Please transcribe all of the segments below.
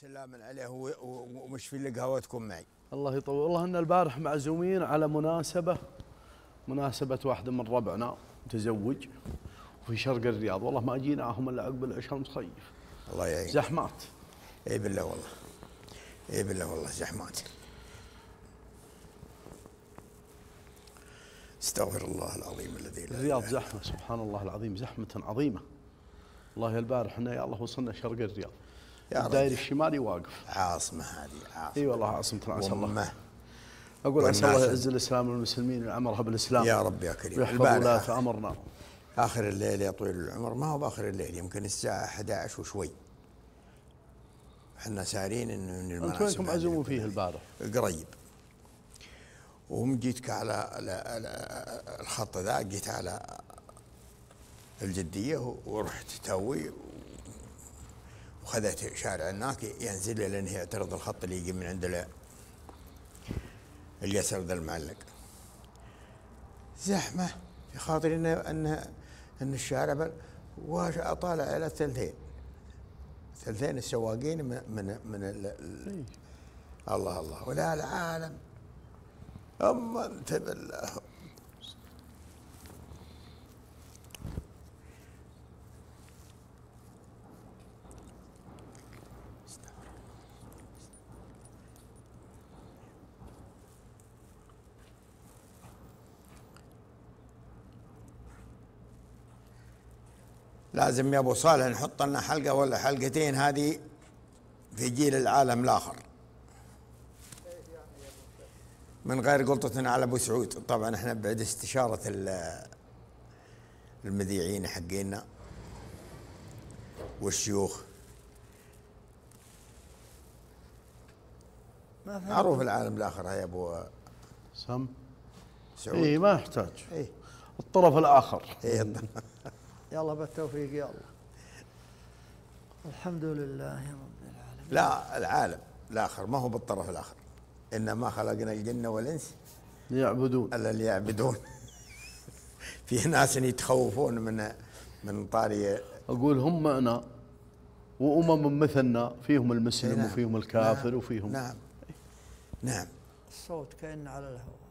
سلام عليه ومشفي في قهوتكم معي الله يطول والله ان البارح معزومين على مناسبه مناسبه واحده من ربعنا تزوج في شرق الرياض والله ما جيناهم الا عقب العشاء مصيف الله يعين زحمات اي بالله والله اي بالله والله زحمات استغفر الله العظيم الذي لا الرياض زحمه سبحان الله العظيم زحمه عظيمه والله البارح احنا يا الله وصلنا شرق الرياض الدائري الشمالي واقف عاصمه هذه عاصمه اي والله عاصمه عسى الله اقول عسى الله يعز الاسلام والمسلمين ويعمرها بالاسلام يا رب يا كريم ويحفظ ولاة امرنا اخر الليل يا طويل العمر ما هو باخر الليل يمكن الساعه 11 وشوي احنا سارين من المناسبه انتم وينكم عزموا فيه البارح؟ قريب وهم جيتك على, على الخط ذا جيت على الجديه ورحت توي وخذت شارع هناك ينزل لانه يعترض الخط اللي يجي من عند اليسر ذا المعلق زحمه في انه ان ان الشارع واش اطالع على الثلثين ثلثين السواقين من من, من ال إيه. الله الله ولا العالم اما انت بالله لازم يا ابو صالح نحط لنا حلقه ولا حلقتين هذه في جيل العالم الاخر من غير قلطة على ابو سعود طبعا احنا بعد استشاره المذيعين حقينا والشيوخ معروف العالم الاخر يا ابو سم سعود اي ما يحتاج اي الطرف الاخر اي يلا بالتوفيق يلا الحمد لله رب العالمين لا العالم الآخر ما هو بالطرف الآخر إنما خلقنا الجن والإنس ليعبدون إلا ليعبدون في ناس يتخوفون من من طاري أقول هم أنا وأمم مثلنا فيهم المسلم نعم وفيهم الكافر نعم وفيهم نعم نعم الصوت كأن على الهواء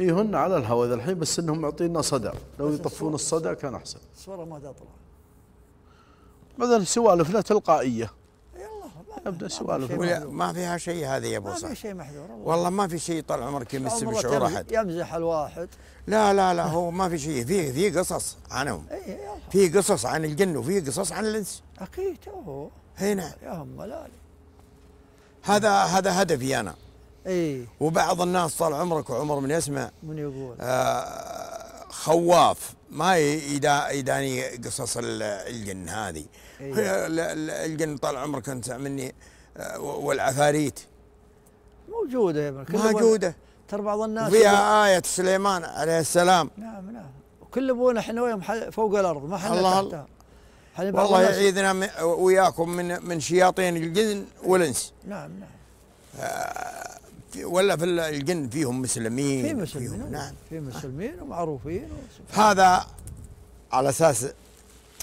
اي هن على الهواء ذا الحين بس انهم معطينا صدى لو يطفون الصدى كان احسن الصوره ما تطلع مثلا سوالفنا تلقائيه ابدا نبدا سوالف ما فيها شيء هذه يا ابو صالح ما في شيء محذور والله ما في شيء طال عمرك يمس بشعور احد يمزح الواحد لا لا لا هو ما في شيء في في قصص عنهم إيه، في قصص عن الجن وفي قصص عن الانس اكيد هو هنا يا هم لا هذا هذا هدفي انا إيه؟ وبعض الناس طال عمرك وعمر من يسمع من يقول آه خواف ما يداني قصص الجن هذه أيه. الجن طال عمرك انت مني آه، والعفاريت موجوده يا ابن موجوده ترى بعض الناس فيها آية سليمان عليه السلام نعم نعم وكل ابونا احنا وياهم فوق الارض ما احنا الله تحتها يعني والله يعيذنا وياكم من من شياطين الجن والانس نعم نعم آه ولا في الجن فيهم مسلمين في مسلمين فيهم نعم في آه. مسلمين ومعروفين هذا على اساس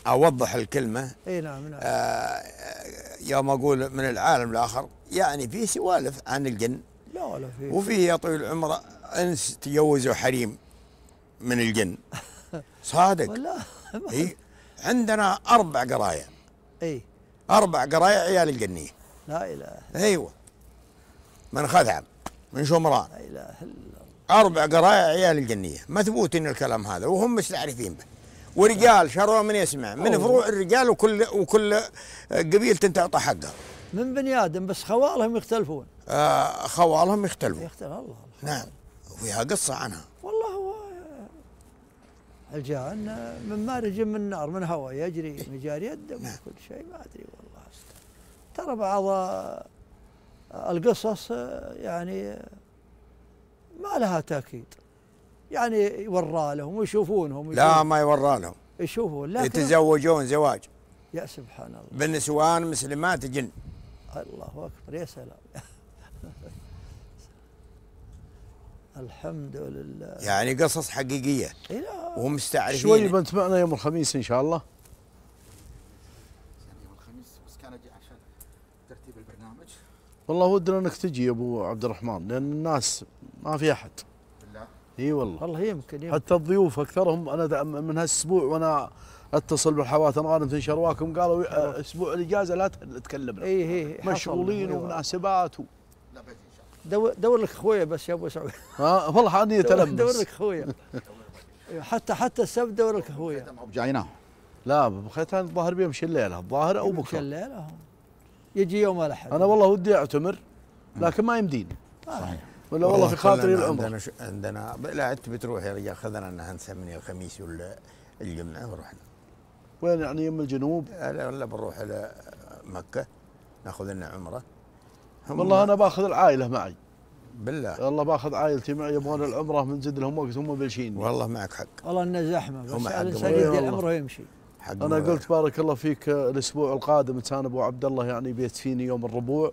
اوضح الكلمه اي نعم نعم آه يوم اقول من العالم الاخر يعني في سوالف عن الجن لا ولا في وفي يا طويل العمر انس تجوزوا حريم من الجن صادق والله إيه؟ عندنا اربع قرايه اي اربع قرايه عيال الجنيه لا اله ايوه من خثعم من شمران لا اله الا الله اربع قرايع عيال الجنيه مثبوت ان الكلام هذا وهم مستعرفين به ورجال شروا من يسمع من فروع الرجال وكل وكل قبيله تعطى حقها من بني ادم بس خوالهم يختلفون آه خوالهم يختلفون يختلف الله نعم وفيها قصه عنها والله هو الجان من مارج من نار من هواء يجري مجاري يده نعم. كل شيء ما ادري والله ترى بعض القصص آه، يعني ما لها تأكيد يعني يورى لهم ويشوفونهم لا ما يورى لهم يشوفون لكن يتزوجون زواج يا سبحان الله بالنسوان مسلمات جن الله أكبر يا سلام الحمد لله يعني قصص حقيقية إيه، ومستعرفين وهم مستعرفين شوي بنتمعنا يوم الخميس إن شاء الله والله ودنا انك تجي يا ابو عبد الرحمن لان الناس ما في احد بالله اي والله والله يمكن, يمكن حتى الضيوف اكثرهم انا من هالاسبوع وانا اتصل بالحواتم غانم في شرواكم قالوا اسبوع الاجازه لا تكلمنا اي اي مشغولين أيوة. ومناسبات و... لا بيت ان شاء الله دور, دور لك اخويا بس يا ابو سعود ها آه، والله اني اتلمس دور لك اخويا حتى حتى السبت دور لك اخويا جايناهم لا بخيت الظاهر بيمشي الليله الظاهر او بكره الليله يجي يوم الاحد انا والله ودي اعتمر لكن ما يمديني صحيح ولا والله في خاطري العمر عندنا شو عندنا لا انت بتروح يا رجال خذنا لنا من الخميس ولا الجمعه ورحنا وين يعني يم الجنوب؟ لا لا بنروح الى مكه ناخذ لنا عمره والله انا باخذ العائله معي بالله والله باخذ عائلتي معي يبغون العمره من زد لهم وقت هم بلشين والله معك حق والله انه زحمه بس الانسان يدي العمره ويمشي انا قلت بارك الله فيك آه، الاسبوع القادم انسان ابو عبد الله يعني بيت فيني يوم الربوع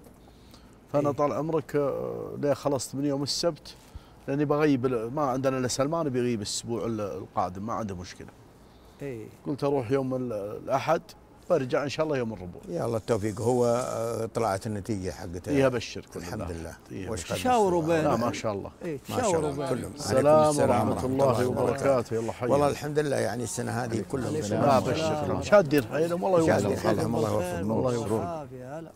فانا إيه. طال عمرك آه، ليه خلصت من يوم السبت لاني بغيب ما عندنا الا سلمان بيغيب الاسبوع القادم ما عنده مشكله. اي قلت اروح يوم الاحد برجع ان شاء الله يوم الربوع يا الله التوفيق هو آه، طلعت النتيجه حقتها إيه ابشرك الحمد لله تشاوروا بين ما شاء الله إيه، ما شاء الله كلهم السلام ورحمه الله وبركاته يلا حي والله الحمد لله يعني السنه هذه كلهم لا بشر شادين حيلهم والله يوفقهم الله يوفقهم الله يوفقهم هلا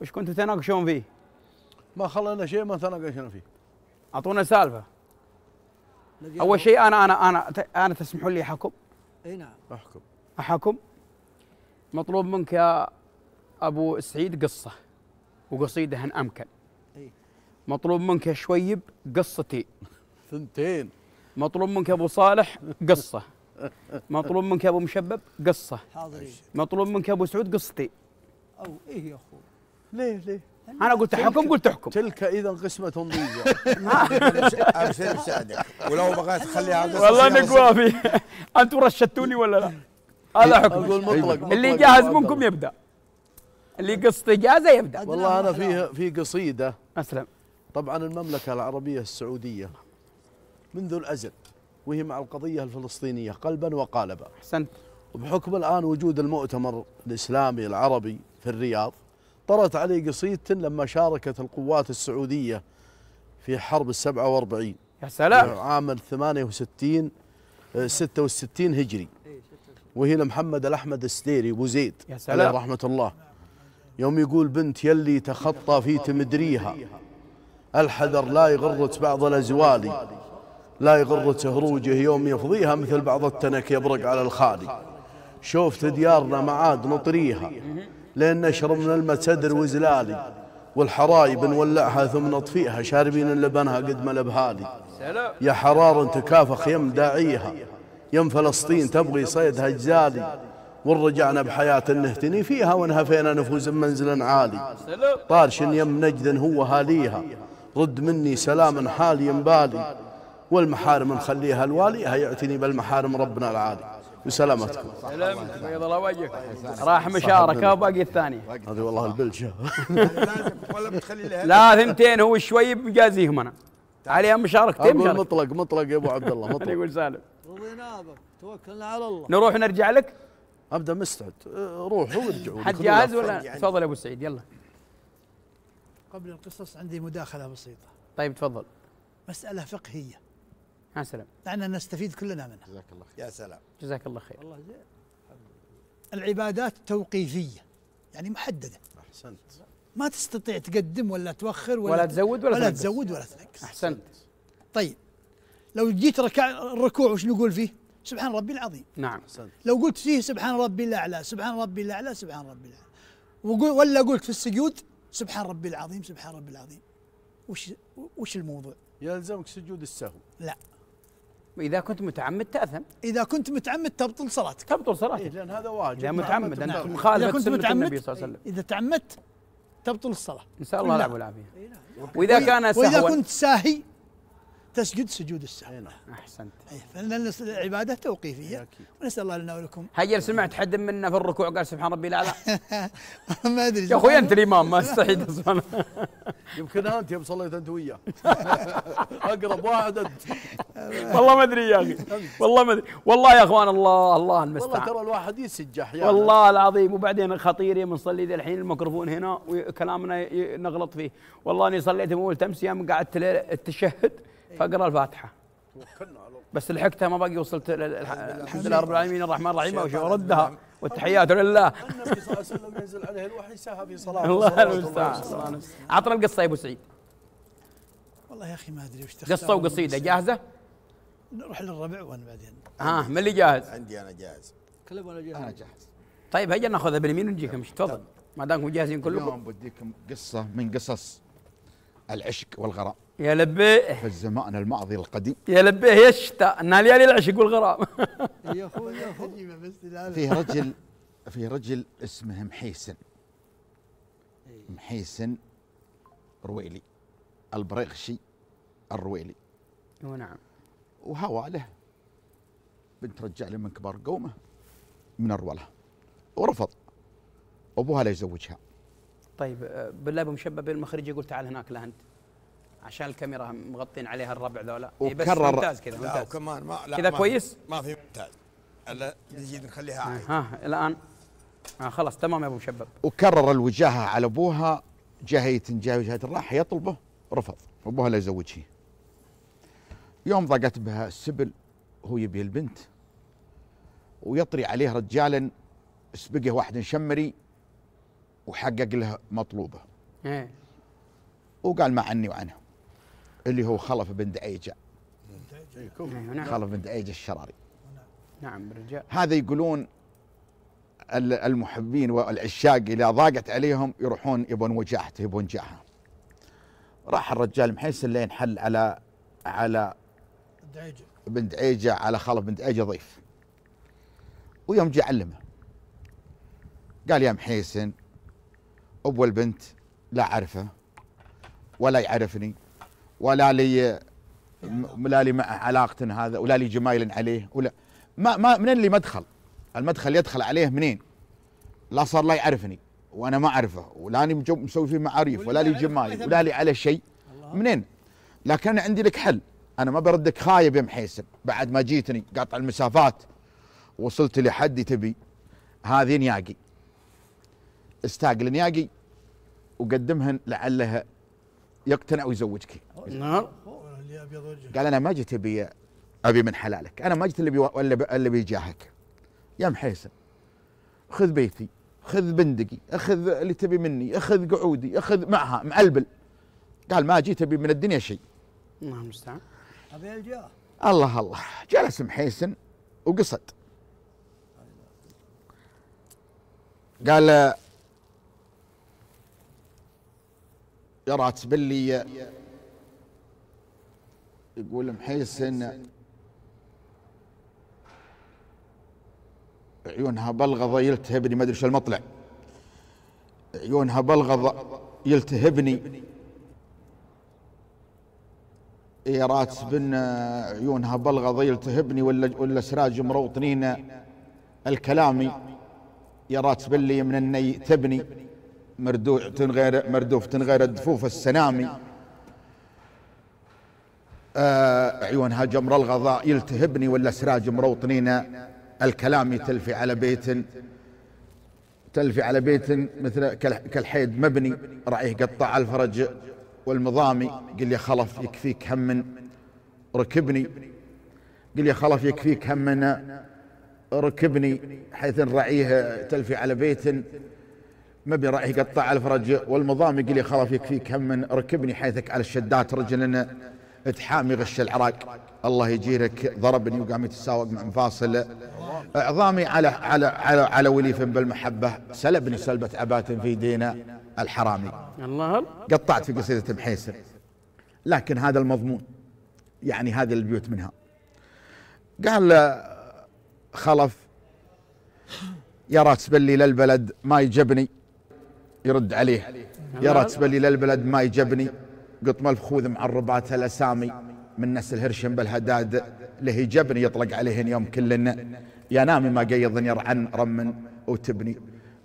وش كنتوا تناقشون فيه؟ ما خلينا شيء ما تناقشنا فيه اعطونا سالفه اول شيء انا انا انا انا تسمحوا لي احكم؟ اي نعم احكم احكم مطلوب منك يا ابو سعيد قصه وقصيده ان امكن اي مطلوب منك يا شويب قصتي. ثنتين مطلوب منك يا ابو صالح قصه مطلوب منك يا ابو مشبب قصه حاضرين مطلوب منك يا ابو سعود قصتي. او ايه يا اخوي ليه ليه انا قلت احكم قلت احكم تلك اذا قسمه ضيقه ارسل سعدك ولو بغيت تخليها والله انك وافي انتم رشدتوني ولا لا هذا حكم اقول مطلق أيوة. اللي جاهز منكم يبدا اللي قصت اجازه يبدا والله انا فيه في قصيده اسلم طبعا المملكه العربيه السعوديه منذ الازل وهي مع القضيه الفلسطينيه قلبا وقالبا احسنت وبحكم الان وجود المؤتمر الاسلامي العربي في الرياض طرت علي قصيدة لما شاركت القوات السعودية في حرب السبعة واربعين يا سلام عام الثمانية وستين آه، ستة وستين هجري وهي لمحمد الأحمد السديري أبو زيد يا سلام عليه رحمة الله يوم يقول بنت يلي تخطى في تمدريها الحذر لا يغرت بعض الأزوالي لا يغرت هروجه يوم يفضيها مثل بعض التنك يبرق على الخالي شوفت ديارنا معاد نطريها لين نشرب من المتدر وزلالي والحرايب نولعها ثم نطفيها شاربين لبنها قد ما لبهالي يا حرار تكافخ يم داعيها يم فلسطين تبغي صيدها جزالي ورجعنا بحياة نهتني فيها ونهفينا نفوز بمنزل عالي طارش يم نجد هو هاليها رد مني سلام حالي بالي والمحارم نخليها الوالي يعتني بالمحارم ربنا العالي وسلامتكم سلامتك بيض الله وجهك راح مشاركه وباقي الثانيه هذه والله البلشه لا ثنتين هو شوي بجازيهم انا عليها مشاركتين مشاركة. مطلق مطلق يا ابو عبد الله مطلق يقول سالم توكلنا على الله نروح نرجع لك ابدا مستعد روحوا وارجع حد جاهز ولا تفضل يا ابو سعيد يلا قبل القصص عندي مداخله بسيطه طيب تفضل مساله فقهيه مع السلامه لأننا نستفيد كلنا منها جزاك الله خير يا سلام جزاك الله خير والله زين العبادات توقيفيه يعني محدده احسنت ما تستطيع تقدم ولا توخر ولا, ولا تزود ولا, ولا تزود ولا تنقص احسنت طيب لو جيت ركع الركوع وش نقول فيه؟ سبحان ربي العظيم نعم أحسنت. لو قلت فيه سبحان ربي الاعلى سبحان ربي الاعلى سبحان ربي الاعلى وقل ولا قلت في السجود سبحان ربي العظيم سبحان ربي العظيم وش وش الموضوع؟ يلزمك سجود السهو لا إذا كنت متعمد تأثم إذا كنت متعمد تبطل صلاتك تبطل صلاتك إيه لأن هذا واجب إذا متعمد أنا نعم. مخالفة سنة متعمد النبي صلى الله عليه وسلم إذا تعمدت تبطل الصلاة إن شاء الله العافية نعم. والعافية إيه، نعم. وإذا كان سهوا وإذا كنت ساهي تسجد سجود السهو نعم احسنت فلان العباده توقيفيه أيوة، ونسال الله لنا ولكم هيا سمعت حد منا في الركوع قال سبحان ربي لا ما ادري يا اخوي انت الامام ما استحيت يمكن انت يوم صليت انت وياه اقرب واحد انت والله ما ادري يا اخي والله ما ادري والله يا اخوان الله الله المستعان والله ترى الواحد يسجح أخي. يعني. والله العظيم وبعدين خطير يوم نصلي ذي الحين الميكروفون هنا وكلامنا نغلط فيه والله اني صليت اول تمس يوم قعدت التشهد فاقرا الفاتحه بس لحقتها ما باقي وصلت الحمد لله رب العالمين الرحمن الرحيم وردها والتحيات لله النبي صلى الله عليه وسلم ينزل عليه الوحي ساها في صلاه الله المستعان عطنا القصه يا ابو سعيد والله يا اخي ما ادري وش تختار قصه وقصيده جاهزه؟ نروح للربع وانا بعدين ها من اللي جاهز؟ عندي انا جاهز كلهم انا جاهز انا جاهز طيب هيا ناخذها باليمين ونجيكم ايش تفضل ما دامكم جاهزين كلكم اليوم بديكم قصه من قصص العشق والغرام يا لبيه في الزمان الماضي القديم يا لبيه يا الشتاء ان ليالي العشق والغرام يا اخوي يا اخوي في رجل في رجل اسمه محيسن محيسن رويلي البريغشي الرويلي نعم وهواله بنت رجال من كبار قومه من الروله ورفض ابوها لا يزوجها طيب آه، بالله ابو مشبه بالمخرج يقول تعال هناك لا انت عشان الكاميرا مغطين عليها الربع ذولا إيه، بس وكرر ممتاز كذا ممتاز وكمان ما كذا كويس ما في ممتاز الا نزيد نخليها عادي ها الان آه خلاص تمام يا ابو مشبب وكرر الوجاهه على ابوها جهه جهه وجهة الراحة يطلبه رفض ابوها لا يزوجها يوم ضاقت بها السبل هو يبي البنت ويطري عليه رجالا سبقه واحد شمري وحقق له مطلوبه ايه وقال ما عني وعنه اللي هو خلف بن دعيجة إيه، إيه، خلف بن دعيجة الشراري نعم رجال هذا يقولون المحبين والعشاق إذا ضاقت عليهم يروحون يبون وجاحته يبون جاحه راح الرجال محيس اللي ينحل على على دعيجة بن دعيجة على خلف بن دعيجة ضيف ويوم جاء علمه قال يا محيسن ابو البنت لا اعرفه ولا يعرفني ولا لي لا لي علاقة هذا ولا لي جمايل عليه ولا ما ما من اللي مدخل المدخل يدخل عليه منين؟ لا صار لا يعرفني وانا ما اعرفه ولا اني مسوي فيه معاريف ولا لي جمايل ولا لي على شيء منين؟ لكن عندي لك حل انا ما بردك خايب يا محيسن بعد ما جيتني قطع المسافات وصلت لحد تبي هذه نياقي استاق لنياقي وقدمهن لعلها يقتنع ويزوجك نعم قال انا ما جيت ابي ابي من حلالك انا ما جيت اللي بي اللي بيجاهك يا محيسن خذ بيتي خذ بندقي اخذ اللي تبي مني اخذ قعودي اخذ معها معلبل قال ما جيت ابي من الدنيا شيء الله نعم، المستعان ابي الجاه الله الله جلس محيسن وقصد قال جرعة سبلي يقول محيسن عيونها بلغضة يلتهبني ما أدري شو المطلع عيونها بلغضة يلتهبني إيه يا راتب بن عيونها بلغضة يلتهبني ولا ولا سراج مروطنين الكلامي يا راتب بلي من الني تبني مردوع تنغير مردوف تنغير الدفوف السنامي آه عيونها جمر الغضاء يلتهبني ولا سراج مروطنينا الكلام تلفي على بيت تلفي على بيت مثل كالحيد مبني رأيه قطع الفرج والمضامي قل لي خلف يكفيك هم ركبني قل لي خلف يكفيك هم ركبني حيث رعيه تلفي على بيت ما برايه يقطع الفرج والمضام يقول لي خلاص يكفيك هم من ركبني حيثك على الشدات رجلنا تحامي غش العراق الله يجيرك ضربني وقام يتساوق مع مفاصل اعظامي على على على على وليف بالمحبه سلبني سلبه عبات في دينا الحرامي الله قطعت في قصيده بحيسر لكن هذا المضمون يعني هذه البيوت منها قال خلف يا راتب اللي للبلد ما يجبني يرد عليه نعم. يا راتب لي للبلد ما يجبني قط الفخوذ معربات الاسامي من نسل هرشم بالهداد له يجبني يطلق عليهن يوم كلنا يا نامي ما قيضن يرعن رمن وتبني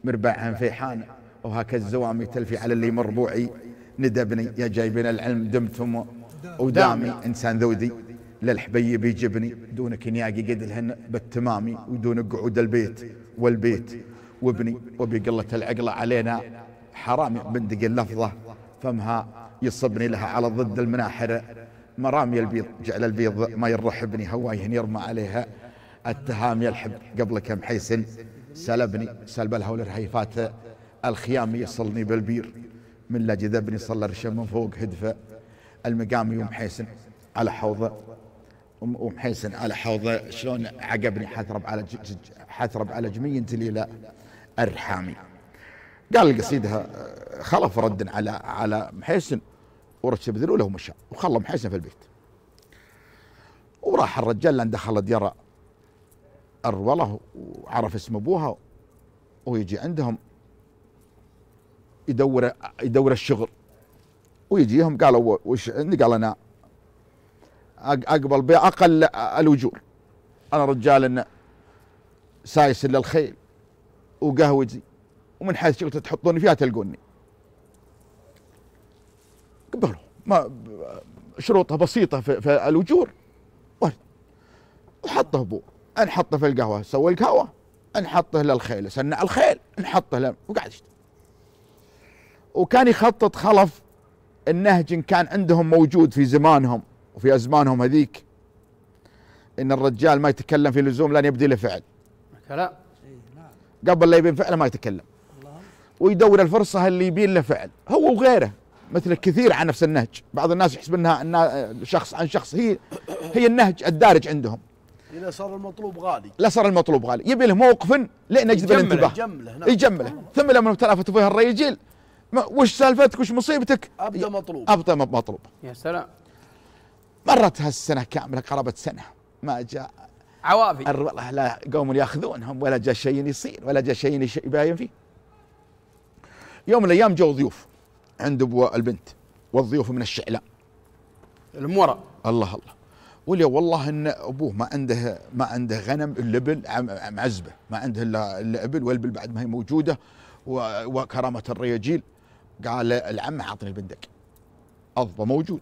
مربعها فيحان وهاك الزوامي تلفي على اللي مربوعي ندبني يا جايبين العلم دمتم ودامي انسان ذودي للحبيب يجبني دونك نياقي قد لهن بالتمامي ودون قعود البيت والبيت وابني وبقلة العقلة علينا حرامي بندق اللفظة فمها يصبني لها على ضد المناحر مرامي البيض جعل البيض ما يرحبني هوايه يرمى عليها التهام يلحب قبل كم حيسن سلبني سلب الهول الهيفات الخيام يصلني بالبير من لا جذبني صلى الرشم من فوق هدفة المقام يوم حيسن على حوضة أم حيسن على حوضة شلون عقبني حثرب على حثرب على جميع تليله الرحامي قال القصيدة خلف رد على على محيسن ورتب ذلوله ومشى وخلى محيسن في البيت وراح الرجال لان دخل ديار الروله وعرف اسم ابوها ويجي عندهم يدور يدور الشغل ويجيهم قالوا وش عندي قال انا اقبل باقل الاجور انا رجال سايس للخيل وقهوتي ومن حيث شئتوا تحطوني فيها تلقوني قبلوا ما شروطها بسيطة في الأجور ورد وحطه بو حطه في القهوة سوى القهوة حطه للخيل سنع الخيل نحطه لل... وقعد وكان يخطط خلف النهج إن كان عندهم موجود في زمانهم وفي أزمانهم هذيك إن الرجال ما يتكلم في لزوم لن يبدي له فعل كلام قبل لا يبين فعله ما يتكلم ويدور الفرصة اللي يبين له فعل هو وغيره مثل الكثير عن نفس النهج بعض الناس يحسب انها شخص عن شخص هي هي النهج الدارج عندهم اذا صار المطلوب غالي لا صار المطلوب غالي يبي له موقف لين يجذب الانتباه يجمله نعم. يجمله نعم. ثم لما تلافت فيها الرجال وش سالفتك وش مصيبتك ابدا مطلوب ابدا مطلوب يا سلام مرت هالسنه كامله قرابه سنه ما جاء عوافي والله لا قوم ياخذونهم ولا جاء شيء يصير ولا جاء شيء يباين فيه يوم من الايام جو ضيوف عند ابو البنت والضيوف من الشعلاء المورا الله الله ولي والله ان ابوه ما عنده ما عنده غنم الا ابل معزبه ما عنده الا الا ابل والابل بعد ما هي موجوده وكرامه الرياجيل قال العم عطني البندق اضبه موجود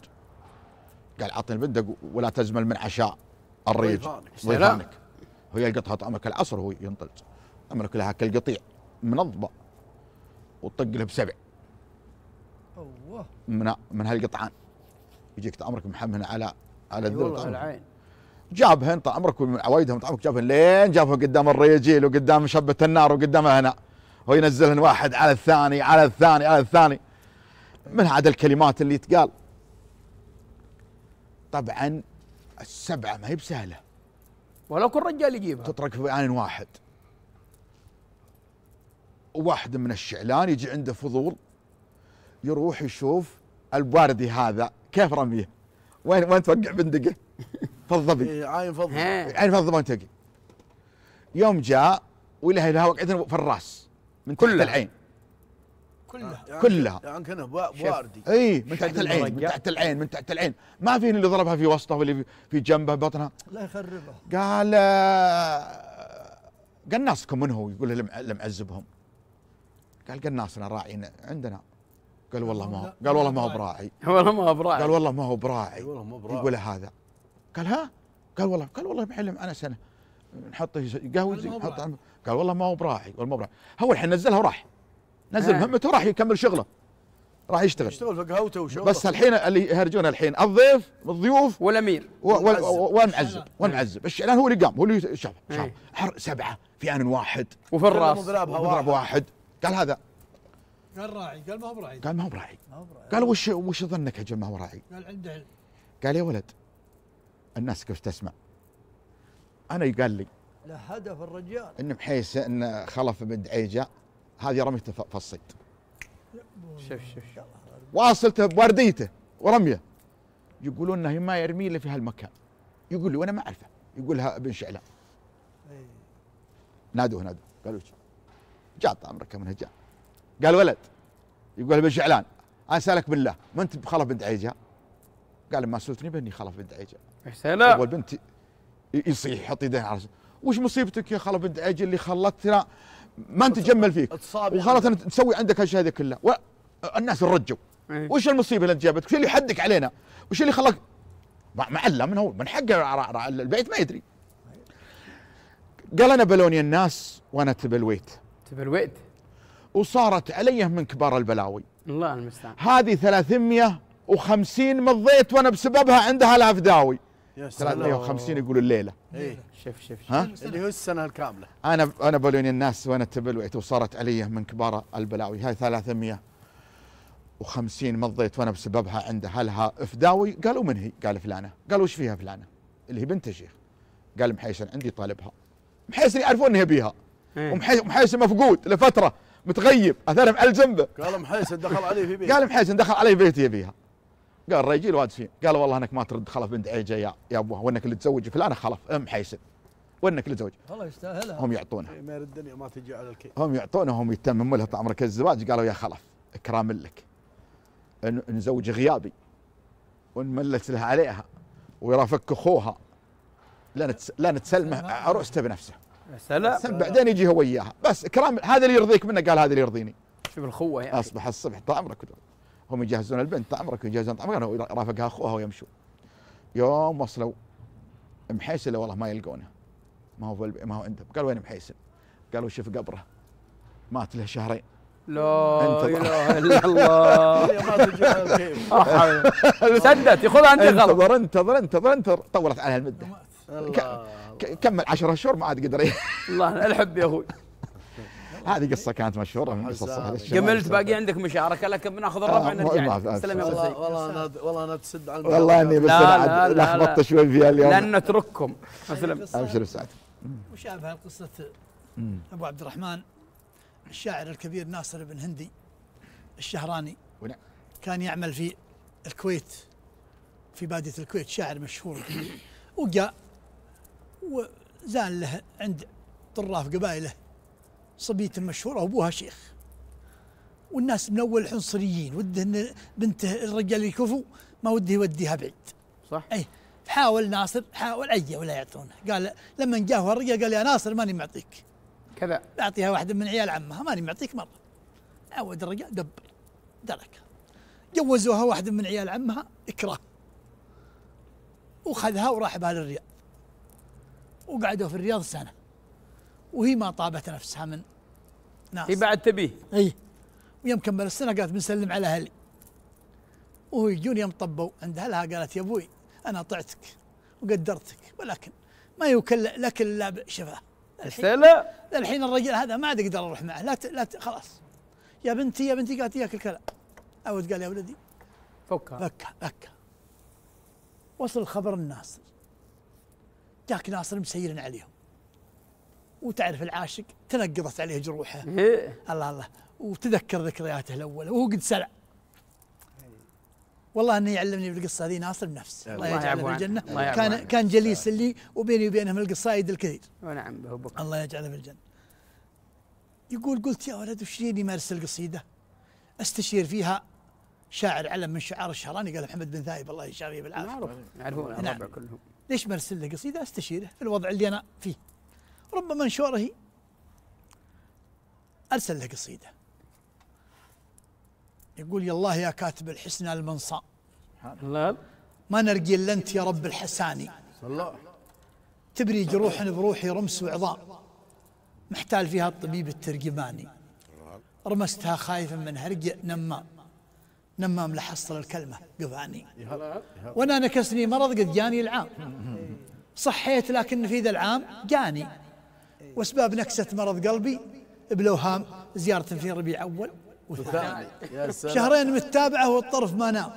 قال عطني البندق ولا تزمل من عشاء الريج ضيفانك هو يلقطها طعمك العصر هو ينطلق أمرك لها كالقطيع منظبه وتطق له بسبع الله من من هالقطعان يجيك طعمك محمهن على على الذل والله العين جابهن طعمك وعوايدهم طعمك جابهن لين جابهن قدام الرياجيل وقدام شبه النار وقدام هنا هو ينزلهن واحد على الثاني على الثاني على الثاني من عدا الكلمات اللي تقال طبعا السبعه ما هي بسهله ولو كل رجال يجيبها تطرق في آن واحد واحد من الشعلان يجي عنده فضول يروح يشوف الباردي هذا كيف رميه وين وين توقع بندقه الظبي إيه، عين فضبي عين فضبي وين تقي يوم جاء ولها لها وقعتين في الراس من تحت العين كلها كلها يعني كانه يعني واردي اي من تحت العين من تحت العين من تحت العين ما في اللي ضربها في وسطه واللي في جنبه بطنها لا يخربها قال آه، قناصكم من هو يقول لمعزبهم قال قناصنا راعينا عندنا قال والله ما هو قال والله ما هو براعي والله ما هو براعي قال والله ما هو براعي يقول هذا قال ها قال والله قال والله بحلم انا سنه نحطه قهوه قال والله ما هو براعي والله ما هو براعي هو الحين نزلها وراح نزل آه. مهمته راح يكمل شغله راح يشتغل يشتغل في قهوته وشغله بس الحين اللي يهرجون الحين الضيف الضيوف والامير والمعزب والمعزب الشعلان هو اللي قام هو اللي إيه. شاف حر سبعه في ان واحد وفي الراس مضرب واحد. قال هذا قال راعي قال ما هو براعي قال ما هو براعي قال وش وش ظنك اجل ما هو راعي؟ قال عنده علم قال يا ولد الناس كيف تسمع انا قال لي له هدف الرجال ان بحيث ان خلف بن دعيجه هذه رميته في الصيد شوف شوف واصلته بورديته ورميه يقولون انه ما يرمي الا في هالمكان يقول لي وانا ما اعرفه يقولها ابن شعلان إيه. نادوه نادوه قالوا جاء طامرك من هجاء قال ولد يقول ابن شعلان انا سالك بالله ما انت بخلف بنت عيجه قال ما سلتني بني خلف بنت عيجه حسنا اول بنت يصيح يحط يديه على وش مصيبتك يا خلف بنت عيجه اللي خلتنا ما انت تجمل فيك يعني. وخلاص انت تسوي عندك هالشيء هذا كله الناس رجوا إيه. وش المصيبه اللي انت جابتك؟ وش اللي حدك علينا؟ وش اللي خلاك معلم من هو من حقه البيت ما يدري قال انا بلوني الناس وانا تبلويت تبلويت وصارت علي من كبار البلاوي الله المستعان هذه 350 مضيت وانا بسببها عندها الافداوي يا سلام 350 يقولوا الليله اي شوف شوف ها اللي هو السنه الكامله انا انا بلوني الناس وانا تبلويت وصارت علي من كبار البلاوي هاي 350 مضيت وانا بسببها عند اهلها افداوي قالوا من هي؟ قال فلانه قال وش فيها فلانه؟ اللي هي بنت الشيخ قال محيسن عندي طالبها محيسن يعرفون اني ابيها إيه. ومحيسن مفقود لفتره متغيب اثرم على جنبه قال محيسن دخل علي في بيتي قال محيسن دخل علي في بيتي يبيها قال ريجي واد فين قال والله انك ما ترد خلف بنت عيجه يا يا ابوها وانك اللي تزوج فلانه خلف ام حيسن وانك اللي تزوج الله يستاهلها هم يعطونها إيه، ما الدنيا ما تجي على الكي هم يعطونها هم يتمموا لها عمرك الزواج قالوا يا خلف اكرام لك نزوج غيابي ونملت لها عليها ويرافقك اخوها لا نتس... لا نتسلمه عروسته بنفسه يا سلام بعدين يجي هو وياها بس اكرام هذا اللي يرضيك منه قال هذا اللي يرضيني شوف الخوه يعني اصبح الصبح طال عمرك هم يجهزون البنت عمرك يجهزون طعمك يعني انا رافقها اخوها ويمشون يوم وصلوا محيسن اللي والله ما يلقونه ما هو ما هو عندهم قال وين محيسن؟ قالوا شوف قبره مات له شهرين لا اله الا الله سدت يقول انت غلط انتظر انتظر انتظر انتظر طولت عليها المده كمل 10 شهور ما عاد قدر الله الحب يا اخوي هذه قصه كانت مشهوره من قصص قملت باقي عندك مشاركه لكن بناخذ آه، الربع نرجع آه، آه. والله والله انا والله انا تسد على والله اني بس لخبطت شوي فيها اليوم لان اترككم اسلم ابشر بسعد مشابهه قصه ابو عبد الرحمن الشاعر الكبير ناصر بن هندي الشهراني كان يعمل في الكويت في بادية الكويت شاعر مشهور وجاء وزان له عند طراف قبائله صبية مشهورة أبوها شيخ والناس من أول عنصريين وده أن بنته الرجال الكفو ما وده يوديها بعيد صح أي حاول ناصر حاول أي ولا يعطونه قال لما جاه الرجال قال يا ناصر ماني معطيك كذا أعطيها واحدة من عيال عمها ماني معطيك مرة عود الرجال دبر درك جوزوها واحدة من عيال عمها إكراه وخذها وراح بها للرياض وقعدوا في الرياض سنه وهي ما طابت نفسها من ناس هي بعد تبيه اي ويوم كمل السنه قالت بنسلم على اهلي وهو يجون يوم طبوا عند اهلها قالت يا ابوي انا طعتك وقدرتك ولكن ما يوكل لك الا بشفاه الحين الحين الرجل هذا ما عاد اقدر اروح معه لا ت... لا ت... خلاص يا بنتي يا بنتي قالت اياك الكلام عود قال يا ولدي فكها فكها فكها وصل الخبر الناصر جاك ناصر مسير عليهم وتعرف العاشق تنقضت عليه جروحه إيه. الله الله وتذكر ذكرياته الاولى وهو قد سلع والله انه يعلمني بالقصه هذه ناصر بنفس الله يجعله في الجنه كان كان جليس لي وبيني وبينهم القصائد الكثير ونعم به بك الله يجعله في الجنه يقول قلت يا ولد وش جيني مارس القصيده استشير فيها شاعر علم من شعار الشهراني قال محمد بن ذايب الله يشافيه بالعافيه معروف يعرفون نعم. الربع كلهم ليش مرسل له قصيده استشيره في الوضع اللي انا فيه ربما منشوره أرسل له قصيدة يقول يا الله يا كاتب الحسنى المنصى ما نرجي إلا أنت يا رب الحساني تبري جروح بروحي رمس وعظام محتال فيها الطبيب الترجماني رمستها خايفا من هرج نمام نمام لحصل الكلمة قفاني وأنا نكسني مرض قد جاني العام صحيت لكن في ذا العام جاني واسباب نكسه مرض قلبي بلوهام زياره في ربيع اول وثاني شهرين متابعه والطرف ما نام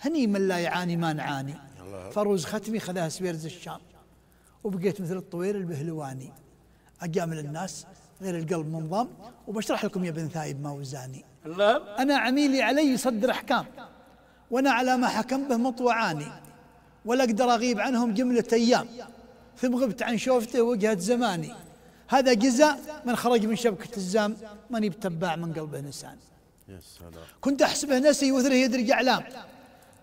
هني من لا يعاني ما نعاني فروز ختمي خذاها سويرز الشام وبقيت مثل الطوير البهلواني اجامل الناس غير القلب منظم وبشرح لكم يا ابن ثايب ما وزاني انا عميلي علي يصدر احكام وانا على ما حكم به مطوعاني ولا اقدر اغيب عنهم جمله ايام ثم غبت عن شوفته وجهه زماني هذا جزاء من خرج من شبكة الزام من يتبع من قلبه نسان كنت أحسبه نسي وثره يدري أعلام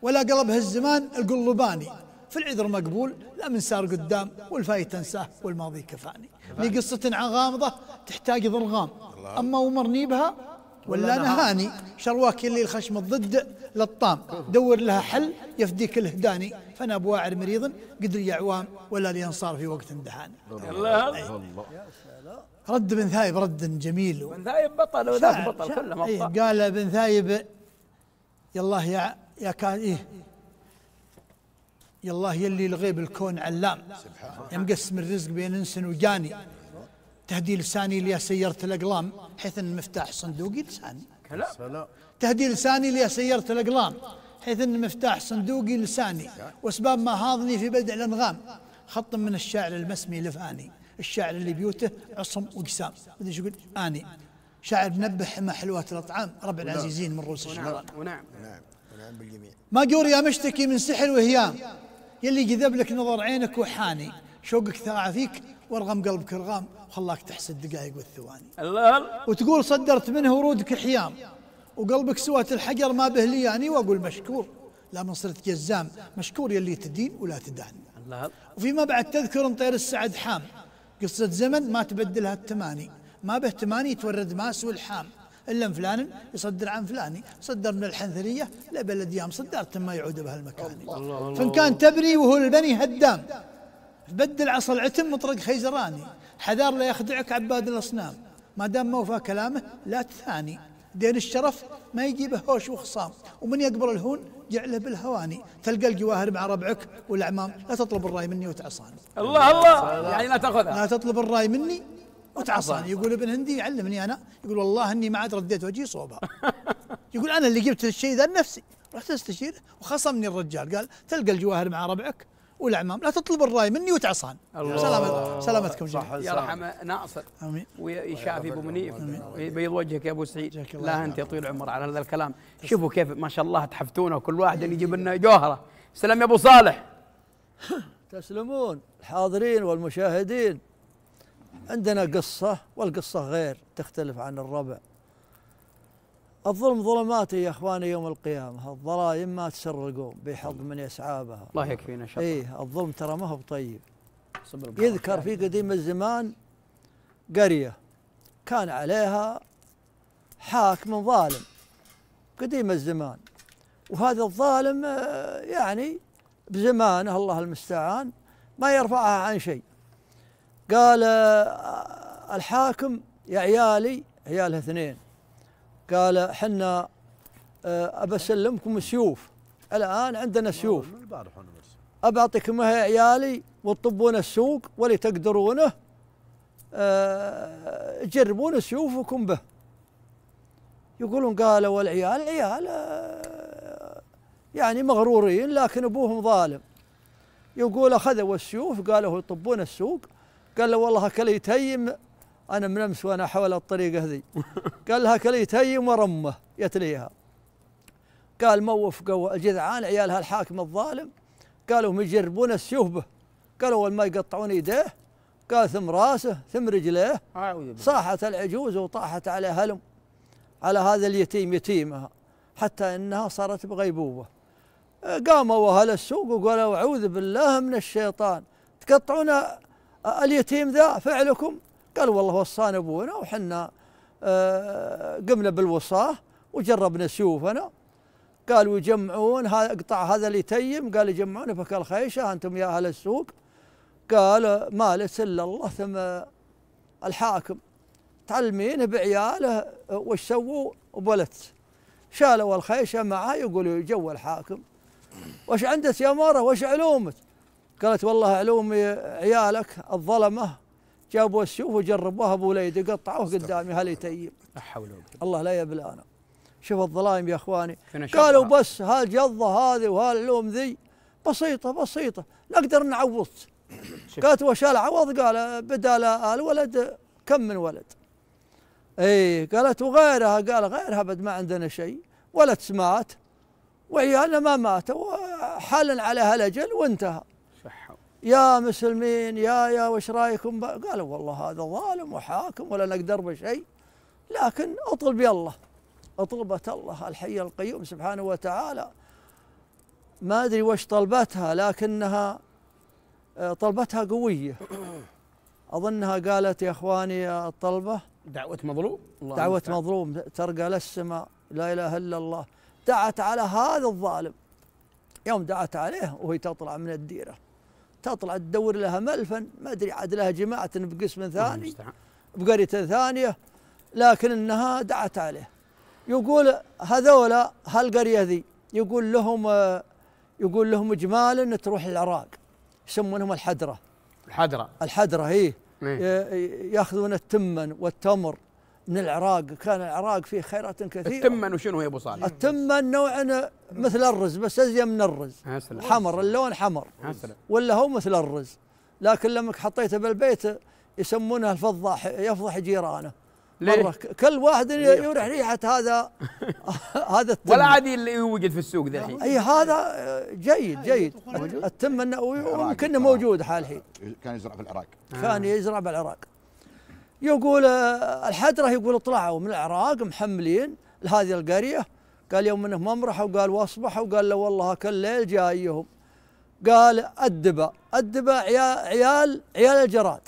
ولا قلبه الزمان القلباني في العذر مقبول لا من سار قدام والفايت تنساه والماضي كفاني لقصة غامضة تحتاج ضرغام أما ومرني بها ولا نهاني شرواك اللي الخشم الضد للطام دور لها حل يفديك الهداني فانا بواعر مريض قدر يا عوام ولا لينصار في وقت دهاني الله الله رد بن ثايب رد جميل بن ثايب بطل وذاك بطل كله مبطل ايه قال ابن ثايب يالله يا يا كان ايه يالله يلي الغيب الكون علام سبحان يمقسم الرزق بين انس وجاني تهدي لساني سيارة الأقلام حيث أن مفتاح صندوقي لساني كلام تهدي لساني سيارة الأقلام حيث أن مفتاح صندوقي لساني وأسباب ما هاضني في بدع الأنغام خط من الشاعر المسمي لفاني الشاعر اللي بيوته عصم وقسام مدري شو يقول آني شاعر نبه حما حلوات الأطعام ربع العزيزين من روس الشعراء ونعم ونعم ونعم بالجميع ما قور يا مشتكي من سحر وهيام يلي جذب لك نظر عينك وحاني شوقك ثاع فيك وارغم قلبك ارغام وخلاك تحس الدقائق والثواني الله وتقول صدرت منه ورودك حيام وقلبك سوات الحجر ما به لياني يعني، واقول مشكور لا من صرت جزام مشكور يلي تدين ولا تدان الله وفيما بعد تذكر طير السعد حام قصة زمن ما تبدلها التماني ما به تماني يتورد ماس والحام الا فلان يصدر عن فلاني صدر من الحنثريه لبلد يام صدرت ما يعود بهالمكان فان كان تبري وهو البني هدام بدل عصا العتم مطرق خيزراني حذار لا يخدعك عباد الاصنام ما دام ما وفى كلامه لا تثاني دين الشرف ما يجيبه هوش وخصام ومن يقبل الهون جعله بالهواني تلقى الجواهر مع ربعك والاعمام لا تطلب الراي مني وتعصاني الله الله يعني لا تاخذها لا تطلب الراي مني وتعصاني يقول ابن هندي علمني انا يقول والله اني ما عاد رديت وجهي صوبها يقول انا اللي جبت الشيء ذا نفسي رحت استشيره وخصمني الرجال قال تلقى الجواهر مع ربعك والأعمام لا تطلب الرأي مني وتعصان الله سلامة سلامتكم جميعا يا ناصر أمين ويشافي أبو منيف بيض وجهك يا أبو سعيد لا أنت يا طويل العمر على هذا الكلام شوفوا كيف ما شاء الله تحفتونا وكل واحد يجيب لنا جوهرة سلام يا أبو صالح تسلمون الحاضرين والمشاهدين عندنا قصة والقصة غير تختلف عن الربع الظلم ظلمات يا اخواني يوم القيامه، الظلايم ما تسر القوم بحظ من اسعابها الله يكفينا شر. ايه الظلم ترى ما هو طيب. يذكر في يعني. قديم الزمان قريه كان عليها حاكم ظالم قديم الزمان وهذا الظالم آه، يعني بزمانه الله المستعان ما يرفعها عن شيء. قال آه، الحاكم يا عيالي عياله اثنين قال حنا آه، ابى اسلمكم سيوف الان عندنا سيوف ابى اعطيكم اياها يا عيالي وتطبون السوق واللي تقدرونه آه، جربون سيوفكم به يقولون قالوا والعيال عيال آه، يعني مغرورين لكن ابوهم ظالم يقول اخذوا السيوف قالوا يطبون السوق قال له والله كليتين انا من امس وانا حول الطريق هذي قال لها كليت هيم ورمه يتليها قال موف قوى الجذعان عيالها الحاكم الظالم قالوا يجربون السيوف قالوا اول ما يقطعون يديه قال ثم راسه ثم رجليه صاحت العجوز وطاحت على هلم على هذا اليتيم يتيمها حتى انها صارت بغيبوبه قاموا اهل السوق وقالوا اعوذ بالله من الشيطان تقطعون اليتيم ذا فعلكم قال والله وصانا ابونا وحنا آه، قمنا بالوصاه وجربنا سيوفنا قالوا يجمعون اقطع هذا اللي تيم قال يجمعون فك الخيشه انتم يا اهل السوق قال ما لس الا الله ثم الحاكم تعلمين بعياله آه، وش سووا وبلت شالوا الخيشه معاه يقولوا جو الحاكم وش عندك يا مره وش علومك؟ قالت والله علومي عيالك الظلمه جابوا السيوف وجربوها بوليدي قطعوه قدامي هل يتيب لا حول ولا الله لا يبلانا شوف الظلايم يا اخواني قالوا بس هالجظه هذه وهاللوم ذي بسيطه بسيطه نقدر نعوض قالت وش العوض قال بدال الولد كم من ولد اي قالت وغيرها قال غيرها بد ما عندنا شيء ولد سمات وعيالنا ما ماتوا حالا عليها الاجل وانتهى يا مسلمين يا يا وش رايكم قالوا والله هذا ظالم وحاكم ولا نقدر بشيء لكن اطلب الله اطلبت الله الحي القيوم سبحانه وتعالى ما ادري وش طلبتها لكنها آه، طلبتها قويه اظنها قالت يا اخواني الطلبه دعوه مظلوم دعوه مظلوم ترقى للسماء لا اله الا الله دعت على هذا الظالم يوم دعت عليه وهي تطلع من الديره تطلع تدور لها ملفا ما ادري عاد لها جماعه بقسم ثاني بقريه ثانيه لكن انها دعت عليه يقول هذولا هالقريه ذي يقول لهم يقول لهم اجمالا تروح العراق يسمونهم الحدره الحدره الحدره هي إيه. إيه. ياخذون التمن والتمر من العراق كان العراق فيه خيرات كثيره التمن وشنو يا ابو صالح؟ التمن نوعا مثل الرز بس ازين من الرز حمر اللون حمر ولا هو مثل الرز لكن لما حطيته بالبيت يسمونه الفضاح يفضح جيرانه ليه؟ كل واحد يريح ريحة هذا هذا التمن ولا عادي اللي يوجد في السوق ذا الحين اي هذا جيد جيد التمن ويمكن موجود حال الحين كان يزرع في العراق كان آه. يزرع بالعراق يقول آه، الحدره يقول طلعوا من العراق محملين لهذه القريه قال يوم انهم ممرح وقال واصبحوا وقال له والله كل ليل جايهم قال الدبا الدبا عيال عيال, عيال الجراد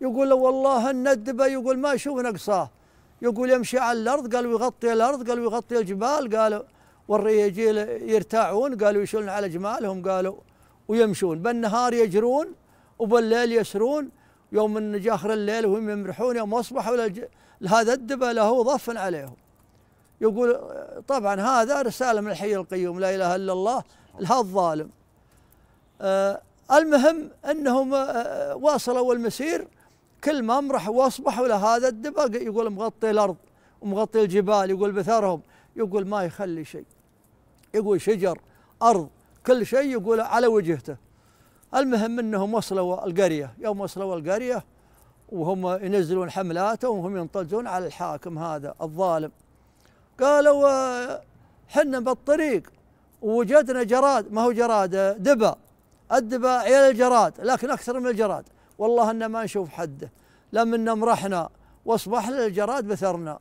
يقول له والله ان الدبا يقول ما يشوف نقصاه يقول يمشي على الارض قال ويغطي الارض قال ويغطي الجبال قالوا والرياجيل يرتاعون قالوا يشلون على جمالهم قالوا ويمشون بالنهار يجرون وبالليل يسرون يوم من جاء اخر الليل وهم يمرحون يوم اصبحوا لهذا الدبه له ضف عليهم يقول طبعا هذا رساله من الحي القيوم لا اله الا الله لها الظالم آه المهم انهم آه, آه، واصلوا المسير كل ما امرح واصبحوا لهذا الدبه يقول مغطي الارض ومغطي الجبال يقول بثرهم يقول ما يخلي شيء يقول شجر ارض كل شيء يقول على وجهته المهم انهم وصلوا القريه يوم وصلوا القريه وهم ينزلون حملاتهم وهم ينطجون على الحاكم هذا الظالم قالوا آه، حنا بالطريق وجدنا جراد ما هو جراد دبا الدبا عيال الجراد لكن اكثر من الجراد والله ان ما نشوف حده لما مرحنا واصبح الجراد بثرنا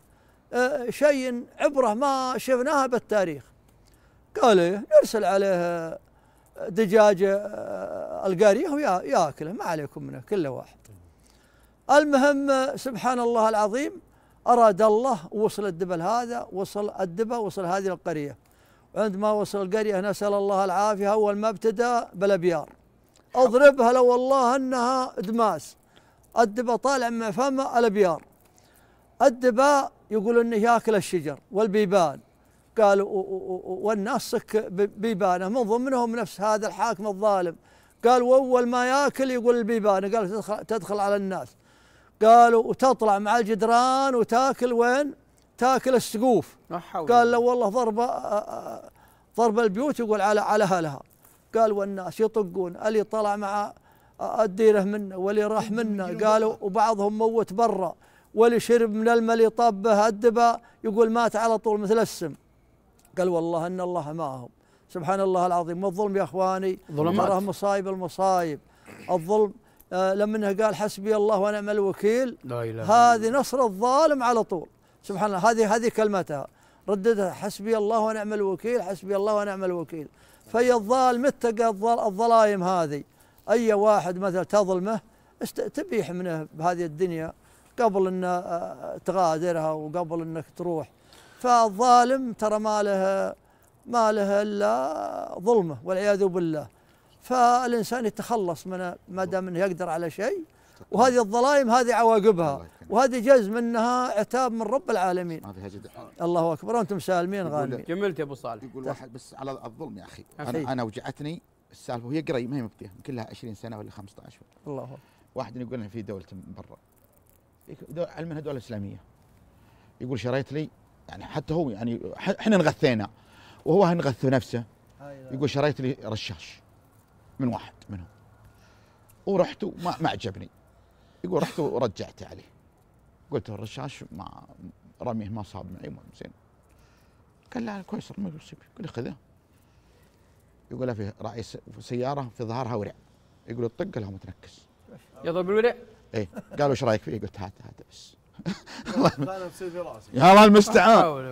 آه، شيء عبره ما شفناها بالتاريخ قال ايه نرسل عليه دجاج آه، القاريه وياكله ما عليكم منه كله واحد المهم سبحان الله العظيم أراد الله وصل الدبل هذا وصل الدبا وصل هذه القرية عندما وصل القرية نسأل الله العافية أول ما ابتدى بالأبيار أضربها لو والله أنها دماس الدبا طالع من فمه الأبيار الدبا يقول أنه ياكل الشجر والبيبان قال والناسك بيبانه من ضمنهم نفس هذا الحاكم الظالم قال واول ما ياكل يقول البيبانه قال تدخل, تدخل على الناس قالوا وتطلع مع الجدران وتاكل وين؟ تاكل السقوف قال لو والله ضرب آه، آه، ضرب البيوت يقول على على اهلها قال والناس يطقون اللي طلع مع آه، الديره منه واللي راح منه قالوا وبعضهم موت برا واللي شرب من الماء اللي طبه الدبا يقول مات على طول مثل السم قال والله ان الله معهم سبحان الله العظيم والظلم يا اخواني تراه مصايب المصايب الظلم آه لما انه قال حسبي الله ونعم الوكيل لا اله هذه نصر الظالم على طول سبحان الله هذه هذه كلمتها رددها حسبي الله ونعم الوكيل حسبي الله ونعم الوكيل فهي الظالم اتقى الظلايم هذه اي واحد مثلا تظلمه تبيح منه بهذه الدنيا قبل ان آه، تغادرها وقبل انك تروح فالظالم ترى ما له ما له الا ظلمه والعياذ بالله فالانسان يتخلص من ما دام انه يقدر على شيء وهذه الظلائم هذه عواقبها وهذه جزم انها عتاب من رب العالمين ما فيها الله اكبر وانتم سالمين غانمين جملت يا ابو صالح يقول واحد بس على الظلم يا اخي انا, أنا وجعتني السالفه وهي قريب ما هي مبديه يمكن لها 20 سنه ولا 15 الله اكبر واحد يقول في دوله من برا علمنا دوله اسلاميه يقول شريت لي يعني حتى هو يعني احنا نغثينا وهو هنغث نفسه أيوة. يقول شريت لي رشاش من واحد منهم ورحت وما ما عجبني يقول رحت ورجعت عليه قلت الرشاش ما رميه ما صاب معي زين قال لا كويس رميه يصيب قلت خذه يقول له في رئيس سياره في ظهرها ورع يقول طق لها متنكس يضرب الورع ايه قالوا ايش رايك فيه؟ قلت هات هات بس يا الله المستعان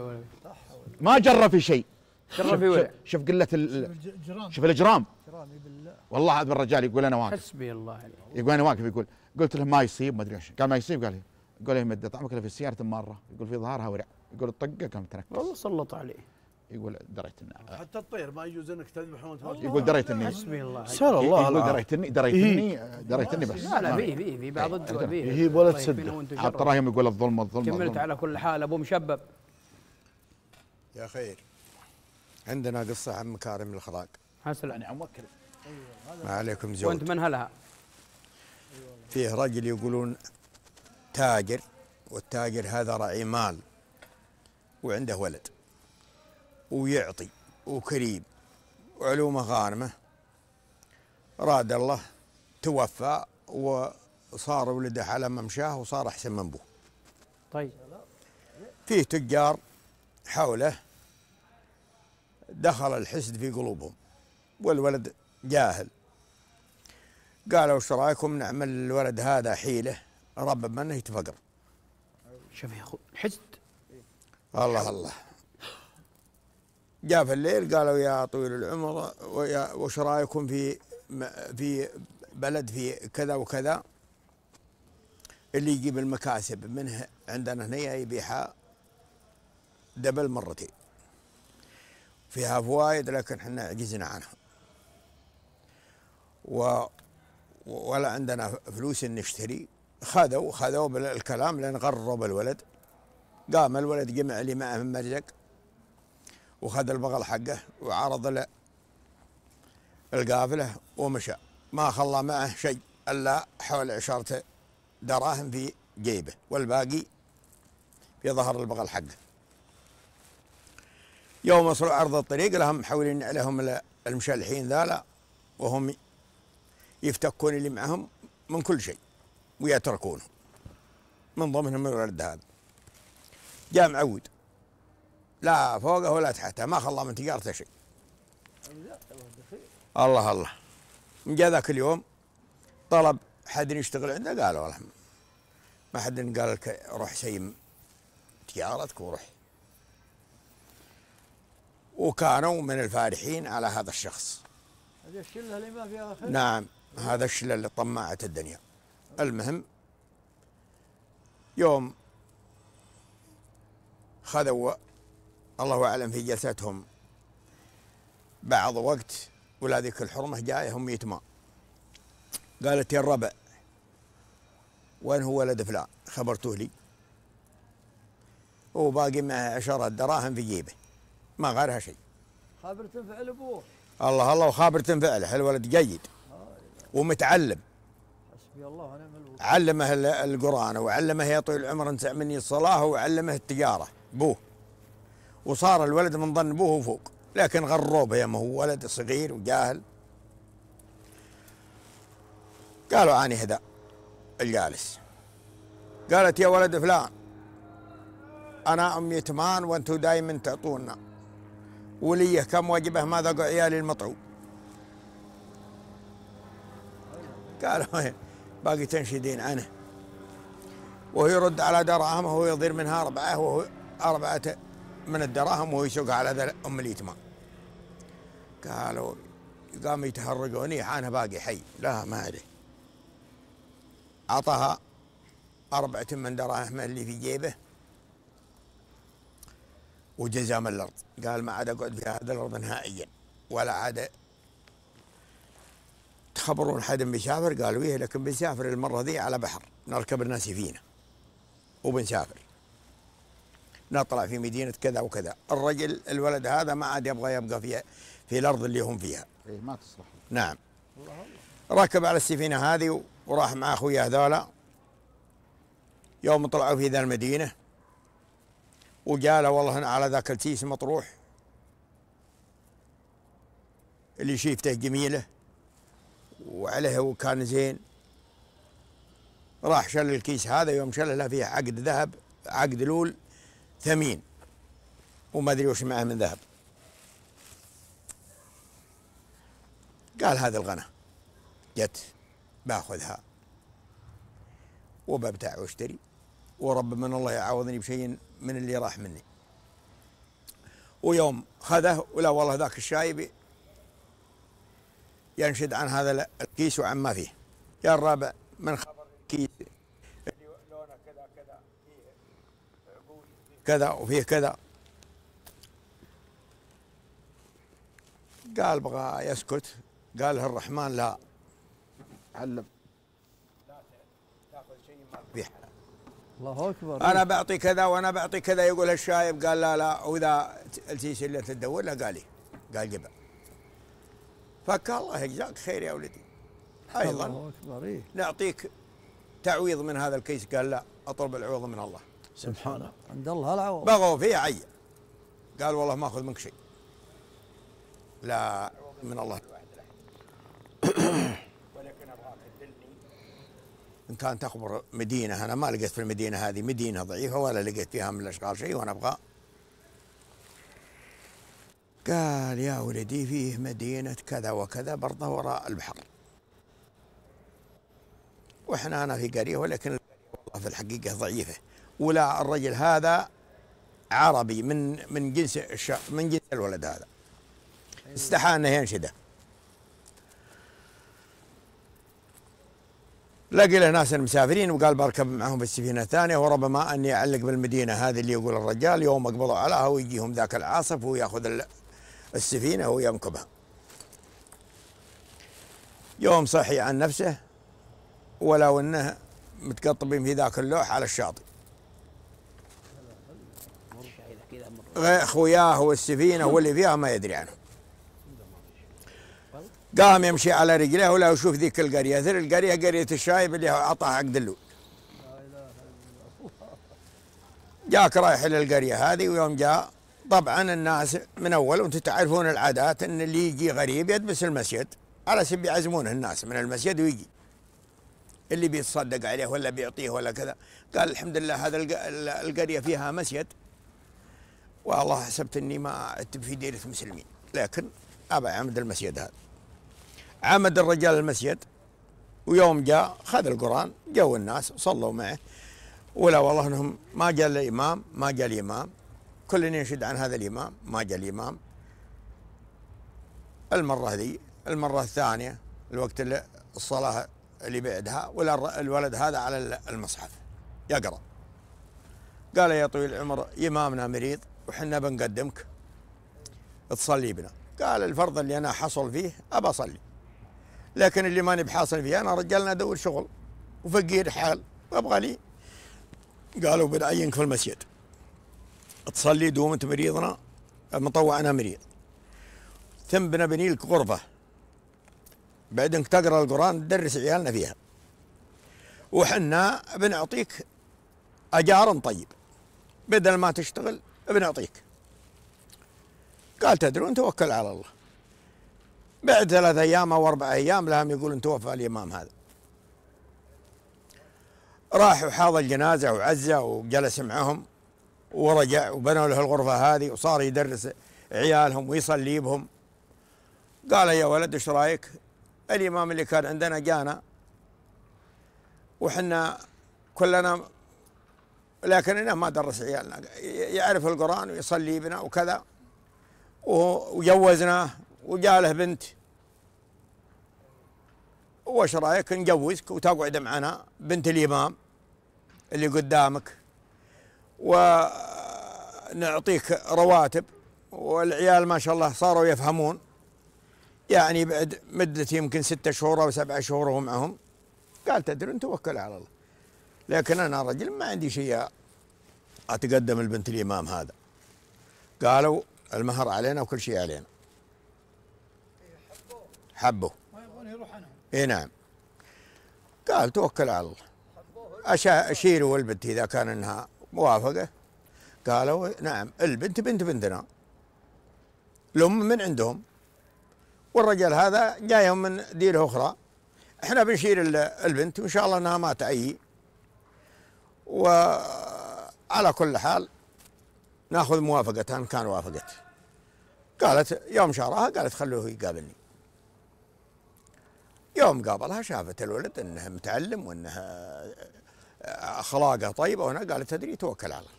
ما جرى في شيء جرى في ولا شوف قله شوف الاجرام والله هذا الرجال يقول انا واقف حسبي الله عليك يقول انا واقف يقول قلت له ما يصيب ما ادري ايش قال ما يصيب قال قال يمد طعمك في السياره مره يقول في ظهرها ورع يقول الطقه كم تنكس والله سلط عليه يقول دريت النار حتى الطير ما يجوز انك تذبحه وانت يقول دريت اني حسبي الله سبحان الله يقول دريت اني دريت اني دريت اني بس لا لا في في بعض الدول في يهيب ولا تسد حتى تراهم يقول الظلم الظلم كملت على كل حال ابو مشبب يا خير عندنا قصه عن مكارم الاخلاق حسنا يعني عم وكل ما عليكم زود وانت من هلها فيه رجل يقولون تاجر والتاجر هذا راعي مال وعنده ولد ويعطي وكريم وعلومه غانمه راد الله توفى وصار ولده على ممشاه وصار احسن من ابوه. طيب. فيه تجار حوله دخل الحسد في قلوبهم والولد جاهل قالوا ايش رايكم نعمل الولد هذا حيله رب منه يتفقر شوف يا اخو الحسد الله الله جاء في الليل قالوا يا طويل العمر ويا وش رايكم في في بلد في كذا وكذا اللي يجيب المكاسب منه عندنا هنا يبيعها دبل مرتين فيها فوائد لكن احنا عجزنا عنها و ولا عندنا فلوس نشتري خذوا خذوا بالكلام لان غروا بالولد قام الولد جمع لي معه من مرزق وخذ البغل حقه وعرض له القافلة ومشى ما خلى معه شيء إلا حول عشرة دراهم في جيبه والباقي في ظهر البغل حقه يوم وصلوا عرض الطريق لهم محاولين عليهم المشلحين ذالا وهم يفتكون اللي معهم من كل شيء ويتركونه من ضمنهم الورد هذا جاء معود لا فوقه ولا تحته ما خلى من تجارته شيء الله الله جاء ذاك اليوم طلب حد يشتغل عنده قال والله ما حد قال لك روح سيم تجارتك وروح وكانوا من الفارحين على هذا الشخص هذا الشله اللي ما فيها خير نعم هذا الشله اللي طماعت الدنيا المهم يوم خذوا الله اعلم في جلستهم بعض وقت ولا ذيك الحرمه جايه هم ما قالت يا الربع وين هو ولد فلان خبرته لي وباقي معه عشرة دراهم في جيبه ما غيرها شيء خابر تنفعل ابوه الله الله وخابر حلو الولد جيد ومتعلم حسبي الله ونعم الوكيل علمه القران وعلمه يا طويل العمر انسى مني الصلاه وعلمه التجاره ابوه وصار الولد من ظن ابوه وفوق لكن غروبه به ما هو ولد صغير وجاهل قالوا عاني هذا الجالس قالت يا ولد فلان أنا أم يتمان وأنتم دائما تعطونا وليه كم واجبه ما ذاق عيالي المطعوم قالوا باقي تنشدين عنه وهو يرد على درعمه ويضير منها أربعة وهو أربعة من الدراهم وهو يسوقها على ام اليتمى قالوا قام يتهرجوني انا باقي حي لا ما ادري اعطاها أربعة من دراهم اللي في جيبه وجزام الأرض قال ما عاد أقعد في هذا الأرض نهائيا ولا عاد تخبرون حد بيسافر قالوا إيه لكن بنسافر المرة ذي على بحر نركب الناس فينا وبنسافر نطلع في مدينه كذا وكذا الرجل الولد هذا ما عاد يبغى يبقى في في الارض اللي هم فيها اي ما تصلح نعم الله الله. ركب على السفينه هذه وراح مع اخويا هذولا يوم طلعوا في ذا المدينه وجاله والله على ذاك التيس مطروح اللي شيفته جميله وعليه وكان زين راح شل الكيس هذا يوم شله فيه عقد ذهب عقد لول ثمين وما ادري وش معه من ذهب قال هذا الغنى جت باخذها وببتاع واشتري ورب من الله يعوضني بشيء من اللي راح مني ويوم خذه ولا والله ذاك الشايب ينشد عن هذا الكيس وعن ما فيه يا الرابع من خبر الكيس كذا وفيه كذا قال بغى يسكت قال الرحمن لا علم الله اكبر انا بعطي كذا وانا بعطي كذا يقول الشايب قال لا لا واذا التيش اللي تدور له قال لي قال جبع فك الله يجزاك خير يا ولدي ايضا الله اكبر إيه؟ نعطيك تعويض من هذا الكيس قال لا اطلب العوض من الله سبحانه عند الله العوض بغوا فيه عين قال والله ما اخذ منك شيء لا من الله ولكن ابغاك تدلني ان كان تخبر مدينه انا ما لقيت في المدينه هذه مدينه ضعيفه ولا لقيت فيها من الاشغال شيء وانا ابغى قال يا ولدي فيه مدينه كذا وكذا برضه وراء البحر واحنا انا في قريه ولكن في الحقيقه ضعيفه ولا الرجل هذا عربي من من جنس الش... من جنس الولد هذا استحى انه ينشده لقي له ناس مسافرين وقال بركب معهم في السفينه الثانيه وربما اني اعلق بالمدينه هذه اللي يقول الرجال يوم اقبضوا عليها ويجيهم ذاك العاصف وياخذ السفينه وينكبها. يوم صحي عن نفسه ولو انه متقطبين في ذاك اللوح على الشاطئ. كذا مرة خوياه والسفينة واللي فيها ما يدري عنه قام يمشي على رجليه ولا يشوف ذيك القرية ذي القرية قرية الشايب اللي أعطاها عقد اللول جاك رايح للقريه هذه ويوم جاء طبعا الناس من أول وأنتم تعرفون العادات أن اللي يجي غريب يدبس المسجد على سبيل يعزمونه الناس من المسجد ويجي اللي بيتصدق عليه ولا بيعطيه ولا كذا قال الحمد لله هذا القرية فيها مسجد والله حسبت اني ما عدت في ديرة مسلمين لكن ابا عمد المسجد هذا عمد الرجال المسجد ويوم جاء خذ القران جو الناس وصلوا معه ولا والله انهم ما جاء الامام ما جاء الامام كل ينشد عن هذا الامام ما جاء الامام المره ذي المره الثانيه الوقت اللي الصلاه اللي بعدها ولا الولد هذا على المصحف يقرا قال يا طويل العمر امامنا مريض وحنا بنقدمك تصلي بنا قال الفرض اللي انا حصل فيه ابى اصلي لكن اللي ماني بحاصل فيه انا رجالنا ادور شغل وفقير حال وابغى لي قالوا بنعينك في المسجد تصلي دوم انت مريضنا مطوع انا مريض ثم بنبني لك غرفه بعد انك تقرا القران تدرس عيالنا فيها وحنا بنعطيك اجار طيب بدل ما تشتغل بنعطيك قال تدرون توكل على الله بعد ثلاث ايام او اربع ايام لهم يقولون توفى الامام هذا راح وحاض الجنازه وعزه وجلس معهم ورجع وبنوا له الغرفه هذه وصار يدرس عيالهم ويصلي بهم قال يا ولد ايش رايك؟ الامام اللي كان عندنا جانا وحنا كلنا لكننا ما درس عيالنا يعرف القرآن ويصلي بنا وكذا وجوزناه وجاله بنت وش رايك نجوزك وتقعد معنا بنت الإمام اللي قدامك ونعطيك رواتب والعيال ما شاء الله صاروا يفهمون يعني بعد مدة يمكن ستة شهور أو سبعة شهور وهم معهم قال تدري توكل على الله لكن انا رجل ما عندي شيء اتقدم لبنت الامام هذا قالوا المهر علينا وكل شيء علينا حبوا ما يبغون يروح عنهم اي نعم قال توكل على الله أشا اشيلوا البنت اذا كان انها موافقه قالوا نعم البنت بنت بنتنا الام من عندهم والرجل هذا جايهم من ديره اخرى احنا بنشيل البنت وان شاء الله انها ما تعي وعلى كل حال ناخذ موافقتها ان كان وافقت قالت يوم شارها قالت خلوه يقابلني يوم قابلها شافت الولد انه متعلم وانه آه، اخلاقه طيبه وهنا قالت تدري توكل على الله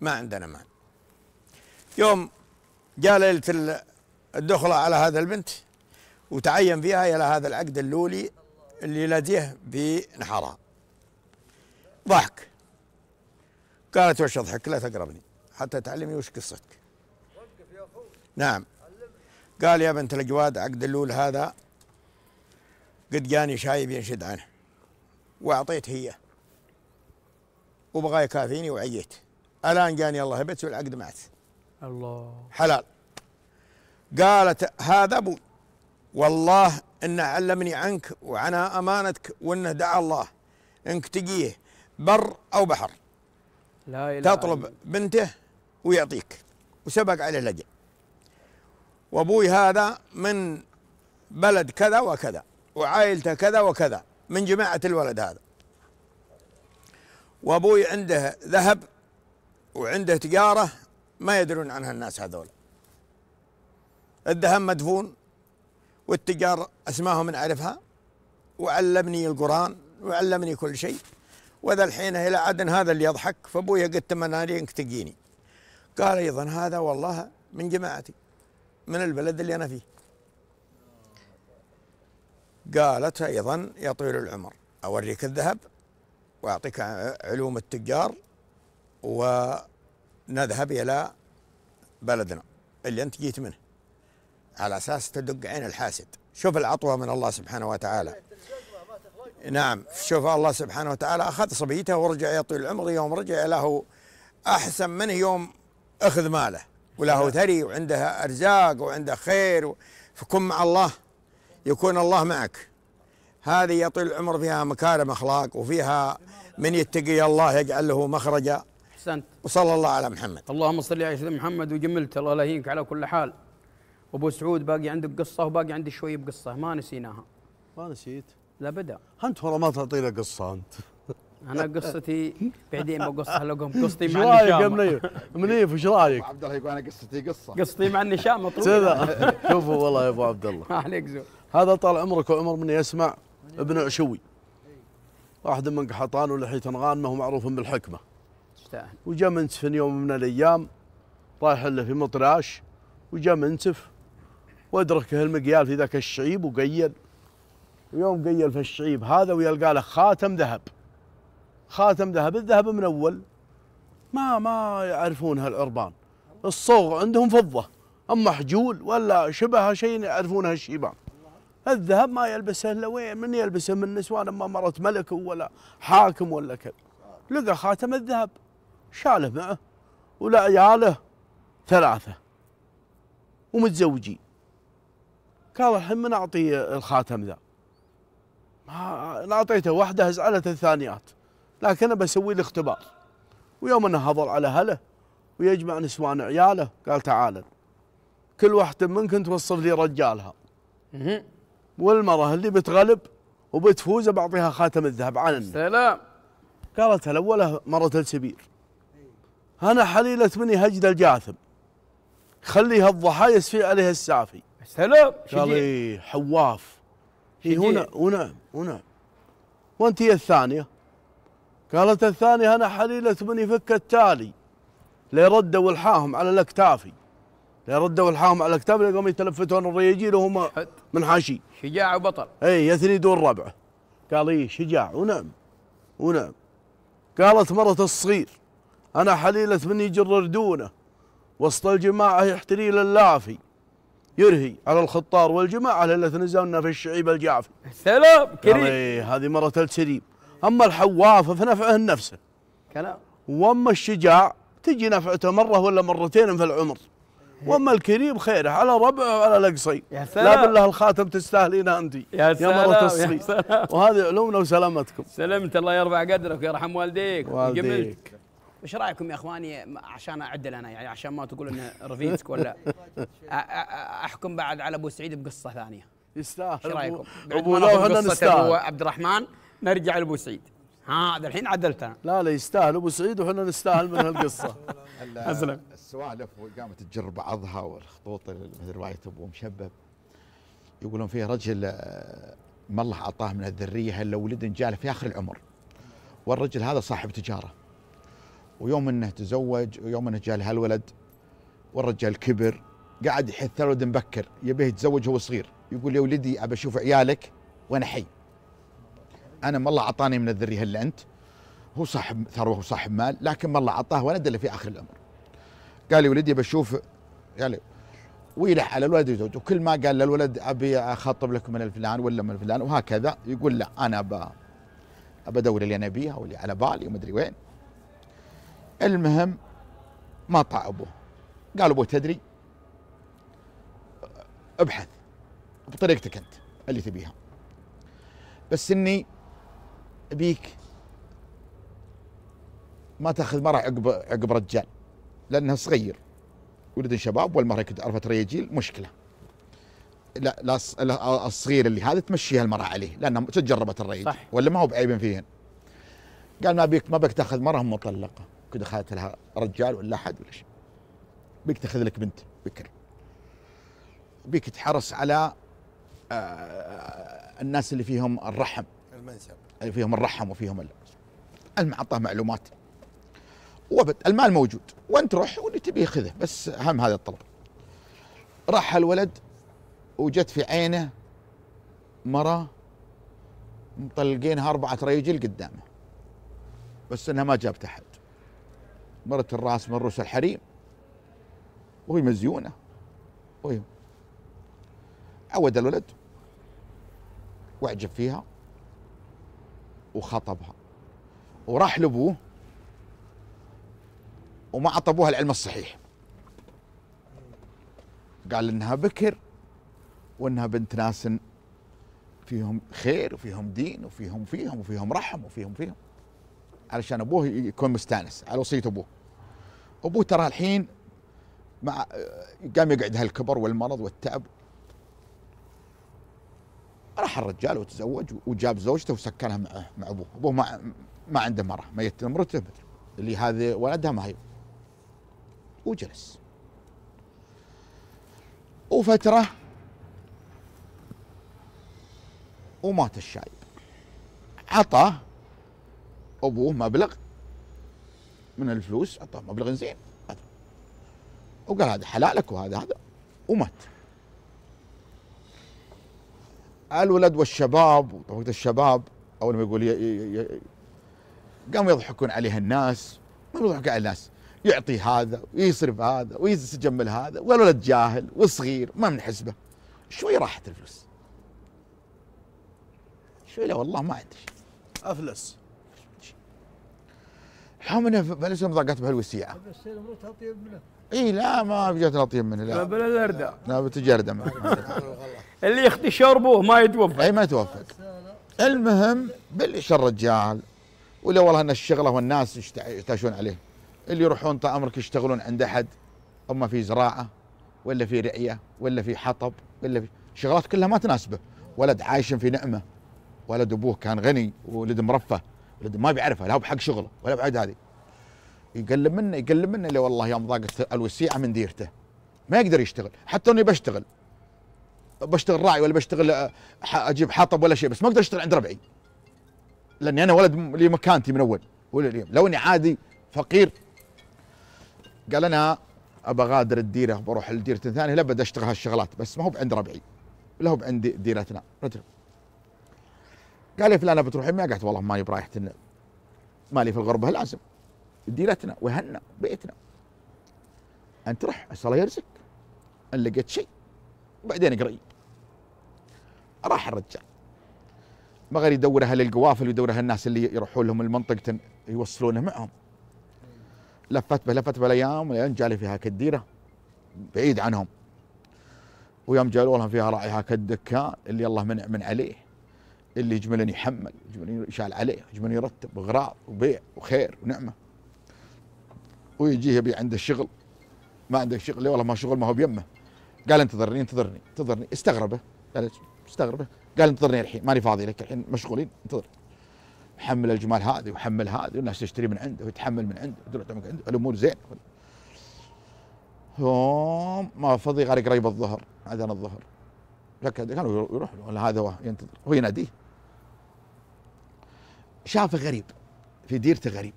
ما عندنا مال يوم جاء ليله الدخله على هذا البنت وتعين فيها الى هذا العقد اللولي اللي لديه بنحرها ضحك قالت وش اضحك لا تقربني حتى تعلمي وش قصتك وقف يا اخوي نعم قال يا بنت الاجواد عقد اللول هذا قد جاني شايب ينشد عنه واعطيته اياه وبغى يكافيني وعييت الان جاني الله هبت والعقد مات الله حلال قالت هذا ابوي والله انه علمني عنك وعن امانتك وانه دعا الله انك تجيه بر أو بحر لا إله تطلب عم. بنته ويعطيك وسبق عليه لجأ وأبوي هذا من بلد كذا وكذا وعائلته كذا وكذا من جماعة الولد هذا وأبوي عنده ذهب وعنده تجارة ما يدرون عنها الناس هذول الذهب مدفون والتجار أسماهم نعرفها وعلمني القرآن وعلمني كل شيء وذا الحين إلى عدن هذا اللي يضحك فأبويا قلت لي انك تجيني قال أيضا هذا والله من جماعتي من البلد اللي أنا فيه قالت أيضا يا طويل العمر أوريك الذهب وأعطيك علوم التجار ونذهب إلى بلدنا اللي أنت جيت منه على أساس تدق عين الحاسد شوف العطوة من الله سبحانه وتعالى نعم شوف الله سبحانه وتعالى أخذ صبيته ورجع يا طويل العمر يوم رجع له أحسن منه يوم أخذ ماله وله نعم. ثري وعنده أرزاق وعنده خير فكن مع الله يكون الله معك هذه يا طويل العمر فيها مكارم أخلاق وفيها من يتقي الله يجعل له مخرجا احسنت وصلى الله على محمد اللهم صل على سيدنا محمد وجملت الله لا يهينك على كل حال ابو سعود باقي عندك قصه وباقي عندي شوي بقصه ما نسيناها ما نسيت لا بدا انت والله ما تعطينا قصه انت انا قصتي بعدين بقصها لكم قصتي مع النشام رايك يا منيف منيف ايش رايك؟ عبد الله يقول انا قصتي قصه قصتي مع النشام طويله شوفوا والله يا ابو عبد الله عليك هذا طال عمرك وعمر من يسمع ابن عشوي واحد من قحطان ولحية غانمه ومعروف بالحكمه يستاهل وجا منسف يوم من الايام رايح له في مطراش وجا منسف وادركه المقيال في ذاك الشعيب وقيل ويوم قيل في الشعيب هذا ويلقى له خاتم ذهب خاتم ذهب الذهب من اول ما ما يعرفون هالعربان الصوغ عندهم فضه اما حجول ولا شبه شيء يعرفونها الشيبان الذهب ما يلبسه الا وين من يلبسه من نسوان اما مرت ملك ولا حاكم ولا كذا لقى خاتم الذهب شاله معه ولعياله ثلاثه ومتزوجين قال الحين من اعطي الخاتم ذا انا اعطيته واحده اسالته الثانيات لكن بسوي له اختبار ويوم انه هضر على هله ويجمع نسوان عياله قال تعال كل واحده منكم توصف لي رجالها والمره اللي بتغلب وبتفوز بعطيها خاتم الذهب عن سلام قالت الاوله مره السبير انا حليله مني هجد الجاثم خليها الضحايا يسفي عليها السافي سلام قال إيه، حواف هي إيه، هنا ونعم ونعم وانت هي الثانيه قالت الثانيه انا حليله من يفك التالي ليردوا الحاهم على الاكتافي ليردوا الحاهم على الاكتاف يقوم يتلفتون الرياجيل وهم من حاشي شجاع وبطل اي يثني دون ربعه قال اي شجاع ونعم ونعم قالت مرة الصغير أنا حليلة من يجر دونه وسط الجماعة يحتري اللافي يرهي على الخطار والجماعة اللي نزلنا في الشعيب الجعفي سلام كريم يعني هذه مرة الكريم أما الحوافة فنفعه نفسه كلام وأما الشجاع تجي نفعته مرة ولا مرتين في العمر واما الكريم خيره على ربعه وعلى يا سلام لا بالله الخاتم تستاهلينه انت يا سلام يا مرة الصيد وهذه علومنا وسلامتكم سلمت الله يرفع قدرك ويرحم والديك ويجملك ايش رايكم يا اخواني عشان اعدل انا يعني عشان ما تقول ان رفيتك ولا احكم بعد على ابو سعيد بقصه ثانيه يستاهل ايش رايكم؟ ابو هنا نستاهل ابو عبد الرحمن نرجع لابو سعيد ها الحين عدلتها لا لا يستاهل ابو سعيد وحنا نستاهل من هالقصه اسلم السوالف قامت تجر بعضها والخطوط مثل روايه ابو مشبب يقولون فيه رجل آه، ما الله اعطاه من الذريه الا ولد جاله في اخر العمر والرجل هذا صاحب تجاره ويوم انه تزوج ويوم انه جاء هالولد والرجال كبر قاعد يحث الولد مبكر يبيه يتزوج وهو صغير يقول يا ولدي ابى اشوف عيالك وانا حي انا ما الله اعطاني من الذريه اللي انت هو صاحب ثروه وصاحب مال لكن ما الله اعطاه ولد الا في اخر الامر قال لي ولدي بشوف قال ويلح على الولد يزوج وكل ما قال للولد ابي اخطب لك من الفلان ولا من الفلان وهكذا يقول لا انا ابى ابى ادور اللي انا ابيها واللي على بالي ومدري وين المهم ما طاع ابوه قال ابوه تدري ابحث بطريقتك انت اللي تبيها بس اني ابيك ما تاخذ مرة عقب عقب رجال لانها صغير ولد شباب والمرأة كنت عرفت رياجيل مشكله لا لا الصغير اللي هذا تمشيها المرأة عليه لانها تجربت الرياجيل ولا ما هو بعيب فيهن قال ما بيك ما بك تاخذ مرة مطلقه كنت دخلت لها رجال ولا احد ولا شيء بيك تاخذ لك بنت بكر بيك تحرص على آه، الناس اللي فيهم الرحم المنسب اللي فيهم الرحم وفيهم المعطاه معلومات وابد المال موجود وانت روح واللي تبيه خذه بس اهم هذا الطلب راح الولد وجت في عينه مرة مطلقينها أربعة ريجل قدامه بس أنها ما جابت أحد مرة الراس من رؤوس الحريم وهي مزيونة وهي عود الولد واعجب فيها وخطبها وراح لابوه وما اعطى ابوها العلم الصحيح قال انها بكر وانها بنت ناس فيهم خير وفيهم دين وفيهم فيهم وفيهم رحم وفيهم فيهم علشان ابوه يكون مستانس على وصيه ابوه ابوه ترى الحين مع قام يقعد هالكبر والمرض والتعب راح الرجال وتزوج وجاب زوجته وسكنها معه مع ابوه، ابوه ما ما عنده مره ميت مرته اللي هذه ولدها ما هي وجلس وفترة ومات الشايب عطى أبوه مبلغ من الفلوس اعطاه مبلغ زين وقال هذا حلالك وهذا هذا ومات الولد والشباب وقت الشباب اول ما يقول قاموا يضحكون عليه الناس ما يضحك على الناس يعطي هذا ويصرف هذا ويجمل هذا والولد جاهل وصغير ما من حسبه شوي راحت الفلوس شوي لا والله ما عندي افلس حمنا بلسه ضاقت بهالوسيعه بس الموت اطيب منه اي لا ما بجتنا اطيب منه لا بلا الارده لا بتجي اللي يخدي شربوه ما يتوفق اي ما يتوفق المهم بالشر الرجال ولا والله ان الشغله والناس يحتاشون عليه اللي يروحون طال عمرك يشتغلون عند احد اما في زراعه ولا في رعيه ولا في حطب ولا في شغلات كلها ما تناسبه ولد عايش في نعمه ولد ابوه كان غني وولد مرفه ما بيعرفها لا بحق شغله ولا بعد هذه يقلب منه يقلب منه اللي والله يوم ضاقت الوسيعه من ديرته ما يقدر يشتغل حتى اني بشتغل بشتغل راعي ولا بشتغل آه، اجيب حطب ولا شيء بس ما اقدر اشتغل عند ربعي لاني انا ولد لي مكانتي من اول لو اني عادي فقير قال انا ابى اغادر الديره بروح لديره ثانيه لا بدي اشتغل هالشغلات بس ما هو عند ربعي لا هو عند ديرتنا قال لي فلانه بتروحين ما قالت والله ماني برايحتن مالي في الغربه لازم ديرتنا وهنا بيتنا انت روح عسى الله يرزقك ان لقيت شيء وبعدين اقري راح الرجال ما غير يدور اهل القوافل ويدور اهل الناس اللي يروحون لهم المنطقه يوصلونه معهم لفت به لفت به الايام والين جالي فيها كديره بعيد عنهم ويوم جالوا لهم فيها راعي هاك الدكان اللي الله منع من عليه اللي يجملني يحمل يجملني يشعل عليه يجملني يرتب اغراض وبيع وخير ونعمه ويجيه يبي عنده شغل ما عندك شغل والله ما شغل ما هو بيمه قال انتظرني انتظرني انتظرني استغربه قال استغربه قال انتظرني الحين ماني فاضي لك الحين مشغولين انتظر حمل الجمال هذه وحمل هذه والناس تشتري من عنده ويتحمل من عنده تروح تعمل عنده الامور زين يوم ما فضي غير قريب الظهر اذان الظهر لك كانوا يروح له هذا هو ينتظر هو يناديه شافه غريب في ديرته غريب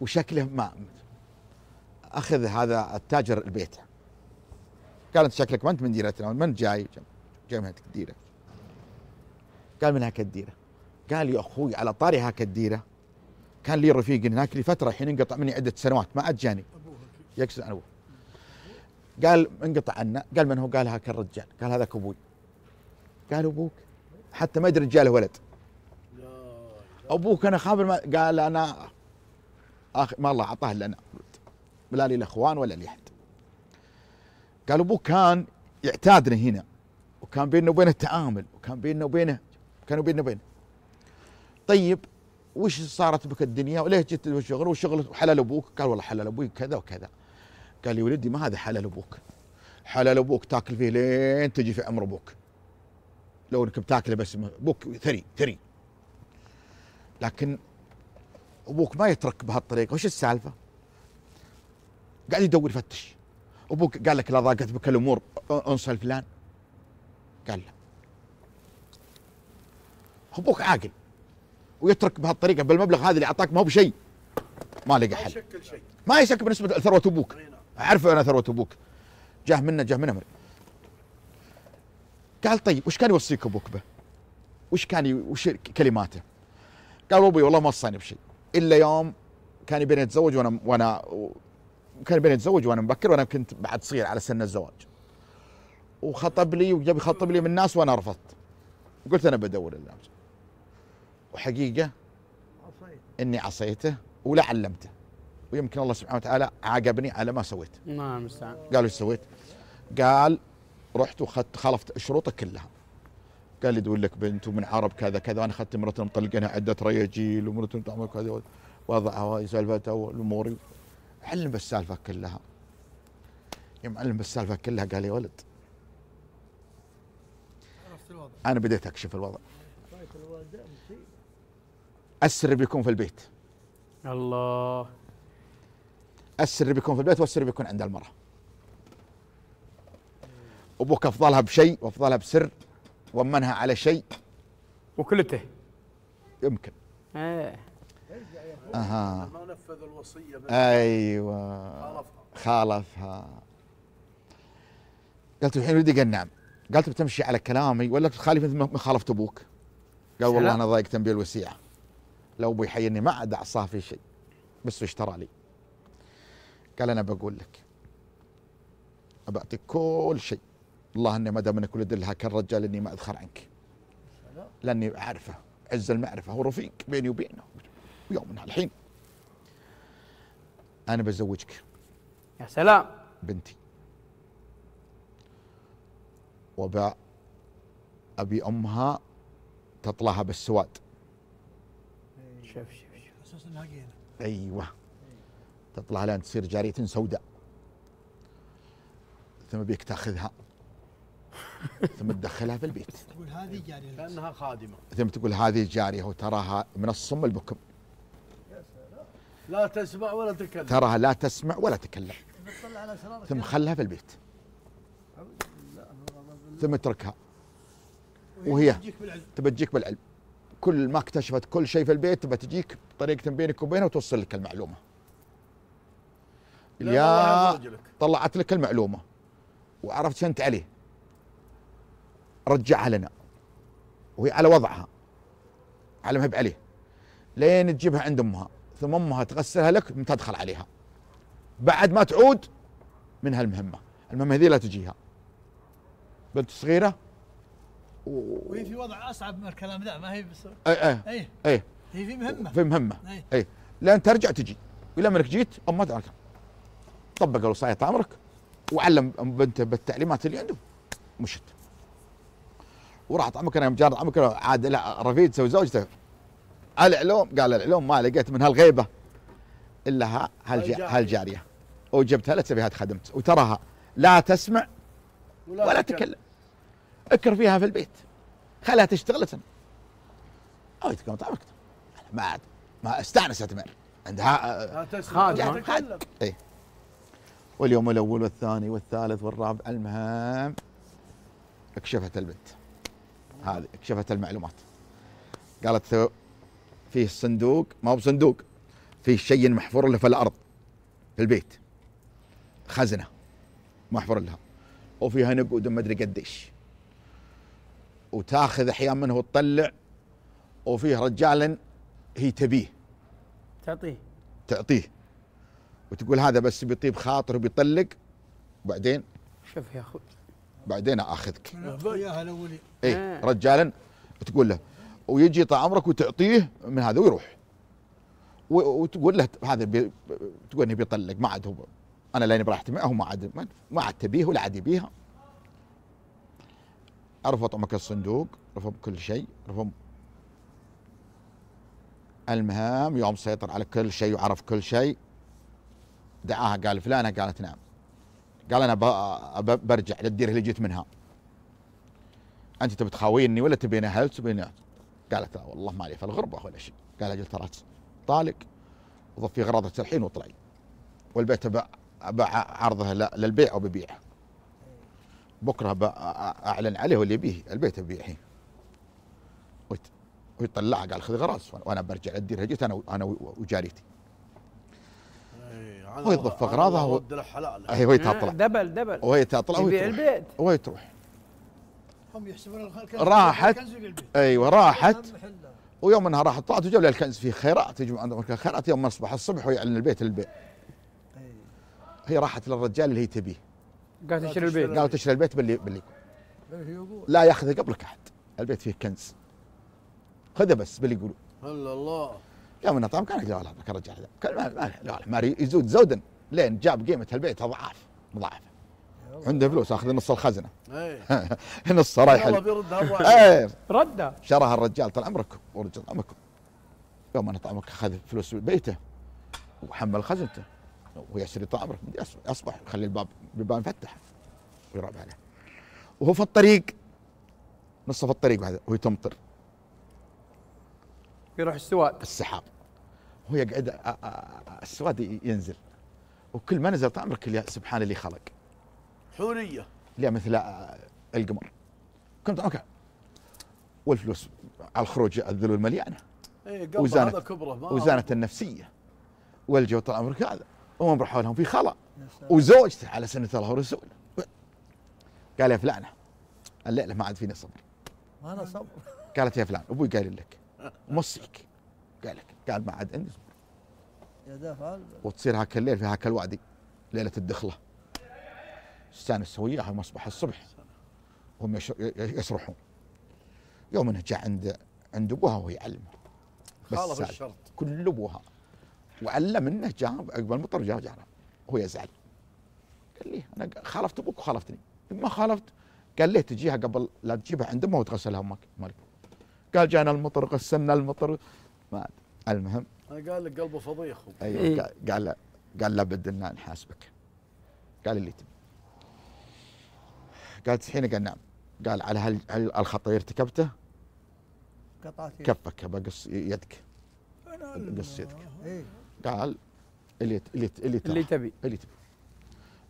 وشكله ما اخذ هذا التاجر البيت قال انت شكلك ما انت من ديرتنا من جاي جاي من هاك الديره قال من هاك الديره قال يا اخوي على طاري هاك الديره كان لي رفيق هناك لفتره الحين انقطع مني عده سنوات ما عاد جاني يقصد عن ابوه قال انقطع عنا قال من هو قال هاك الرجال قال هذاك ابوي قال ابوك حتى ما يدري الرجال ولد ابوك انا خابر قال انا اخ ما الله اعطاه لنا لا لي الاخوان ولا لي احد قال ابوك كان يعتادنا هنا وكان بيننا وبينه تعامل وكان بيننا وبينه كانوا بيننا وبينه طيب وش صارت بك الدنيا وليه جيت الشغل وشغل حلال ابوك قال والله حلال ابوي كذا وكذا قال لي ولدي ما هذا حلال ابوك حلال ابوك تاكل فيه لين تجي في عمر ابوك لو انك بتاكله بس ابوك ثري ثري لكن ابوك ما يترك بهالطريقه وش السالفه؟ قاعد يدور يفتش ابوك قال لك لا ضاقت بك الامور انسى الفلان قال لا ابوك عاقل ويترك بهالطريقه بالمبلغ هذا اللي اعطاك ما هو بشيء ما لقى حل ما يشكل شيء ما يشكل بنسبه ثروه ابوك اعرف انا ثروه ابوك جاه منه جاه منه قال طيب وش كان يوصيك ابوك به؟ وش كان وش كلماته؟ قال ابوي والله ما وصاني بشيء الا يوم كان يبيني اتزوج وانا وانا كان يبيني اتزوج وانا مبكر وانا كنت بعد صغير على سن الزواج. وخطب لي وجاب يخطب لي من الناس وانا رفضت. قلت انا بدور الا وحقيقه عصيت اني عصيته ولا علمته. ويمكن الله سبحانه وتعالى عاقبني على ما سويت ما المستعان قال ايش سويت؟ قال رحت واخذت خلفت شروطك كلها قال لي تقول لك بنت ومن عرب كذا كذا وانا اخذت امراه مطلقينها عده رياجيل ومرته تعمل كذا وضعها سالفتها والامور علم بالسالفه كلها يوم علم بالسالفه كلها قال يا ولد انا بديت اكشف الوضع اسر بيكون في البيت الله السر بيكون في البيت والسر بيكون عند المراه ابوك افضلها بشيء وافضلها بسر ومنها على شيء وكلته يمكن ايه اها ما نفذ الوصيه ايوه خالفها خالفها قلت الحين ولدي قال نعم قالت بتمشي على كلامي ولا تخالف مثل ما خالفت ابوك قال والله انا ضايق تنبيه الوسيعه لو ابوي حيني ما عاد اعصاه في شيء بس اشترى لي قال انا بقول لك ابى اعطيك كل شيء الله اني ما دام انك ولد لها كالرجال اني ما اذخر عنك لاني اعرفه عز المعرفه هو رفيق بيني وبينه من الحين انا بزوجك يا سلام بنتي وبا ابي امها تطلعها بالسواد شوف شوف شوف ايوه تطلع لها تصير جارية سوداء ثم بيك تاخذها ثم تدخلها في البيت تقول هذه جارية كأنها خادمة ثم تقول هذه جارية وتراها من الصم البكم لا تسمع ولا تكلم تراها لا تسمع ولا تكلم ثم خلها في البيت ثم اتركها وهي تبى تجيك بالعلم كل ما اكتشفت كل شيء في البيت تبى تجيك بطريقه بينك وبينها وتوصل لك المعلومه يا طلعت لك المعلومه وعرفت شنت عليه رجعها لنا وهي على وضعها على مهب عليه لين تجيبها عند امها ثم امها تغسلها لك تدخل عليها بعد ما تعود من هالمهمه المهمه هذه لا تجيها بنت صغيره و... وهي في وضع اصعب من الكلام ذا ما هي بس اي اي اي, أي. هي في مهمه في مهمه اي, أي. لين ترجع تجي ولما انك جيت امها تركها طبق وصاية عمرك وعلم بنته بالتعليمات اللي عنده مشت وراحت عمك انا مجرد عمك عاد لا رفيد سوي زوجته العلوم قال العلوم ما لقيت من هالغيبه الا هالجاريه وجبتها لها تبيها خدمت وتراها لا تسمع ولا, ولا تكلم اكر فيها في البيت خلها تشتغل لسن او يتكلم طعمك ما عاد ما استانست من عندها آه، خادم خادم اي واليوم الأول والثاني والثالث والرابع المهم اكشفت البنت هذه اكشفت المعلومات قالت فيه الصندوق ما هو بصندوق فيه شيء محفور له في الأرض في البيت خزنة محفور لها وفيها نقود ما ادري قديش وتاخذ احيانا منه وتطلع وفيه رجال هي تبيه تعطيه تعطيه وتقول هذا بس بيطيب خاطر وبيطلق وبعدين شوف يا اخوي بعدين اخذك هلا ولي اي رجالا تقول له ويجي طعمرك وتعطيه من هذا ويروح وتقول له هذا بي تقول انه بيطلق ما عاد هو انا لاني براحتي معه ما عاد ما عاد تبيه ولا عاد يبيها ارفض امك الصندوق رفض كل شيء رفض المهام يوم سيطر على كل شيء وعرف كل شيء دعاها قال فلانه قالت نعم قال انا برجع للديره اللي جيت منها انت تبي تخاويني ولا تبين اهل تبين قالت لا والله ما لي في الغربه ولا شيء قال اجل ترى طالق وظفي غراضه الحين وطلعي والبيت باع عرضه للبيع ببيعه بكره اعلن عليه واللي يبيه البيت ببيع الحين ويطلعها قال خذ غراض وانا برجع للديره جيت انا انا وجاريتي هو يضف اغراضها هو هو يتعطل دبل دبل هو يتعطل هو يبيع هو يتروح هم يحسبون راحت ايوه راحت ويوم انها راحت طلعت وجاب لها الكنز فيه خيرات يجمع عندهم خيرات يوم اصبح الصبح ويعلن البيت للبيع إيه. هي راحت للرجال اللي هي تبيه قالت اشتري البيت قالت اشتري البيت باللي باللي لا ياخذه قبلك احد البيت فيه كنز خذه بس باللي يقولوا هلا الله يوم انه طاب كان يقدر يلعب كرجال كان ما ما يزود زودا لين جاب قيمه البيت اضعاف مضاعفه عنده فلوس اخذ نص الخزنه إيه. نص رايح والله بيردها إيه. رده شراها الرجال طال عمرك ورجل عمرك يوم انه طعمك اخذ فلوس بيته وحمل خزنته طال عمرك اصبح يخلي الباب الباب مفتح ويرعب عليه وهو في الطريق نصه في الطريق وهو وهي تمطر يروح السواد السحاب هو يقعد السواد ينزل وكل ما نزل طعمك يا سبحان اللي خلق حوريه لا مثل القمر كنت اوكي والفلوس على الخروج الذلول مليانه ايه وزانت هذا كبره وزانت النفسيه والجو طال عمرك هذا وهم راحوا لهم في خلا وزوجته على سنه الله ورسوله قال يا فلانه الليله ما عاد فيني صبر ما انا صبر قالت يا فلان ابوي قايل لك مصيك قالك قال لك قال ما عاد عندي يا دافع وتصير هاك الليل في هاك الوادي ليله الدخله استانس وياها اياها مصبح الصبح هم يسرحون يوم انه جاء عند عند ابوها وهو يعلمه خالف الشرط كل ابوها وعلم انه جاء قبل المطر جاء جاره هو يزعل قال لي انا خالفت ابوك وخالفتني ما خالفت قال ليه تجيها قبل لا تجيبها عند امها وتغسلها امك مالك قال جانا المطرق غسلنا المطرق ما المهم المهم قال لك قلبه فضي ايوه إيه؟ قال له قال لابد ان نحاسبك قال اللي تبي قال الحين قال نعم قال على هل الخطا اللي ارتكبته قطعت كفك بقص يدك بقص يدك إيه. قال اللي اللي اللي, اللي تبي اللي تبي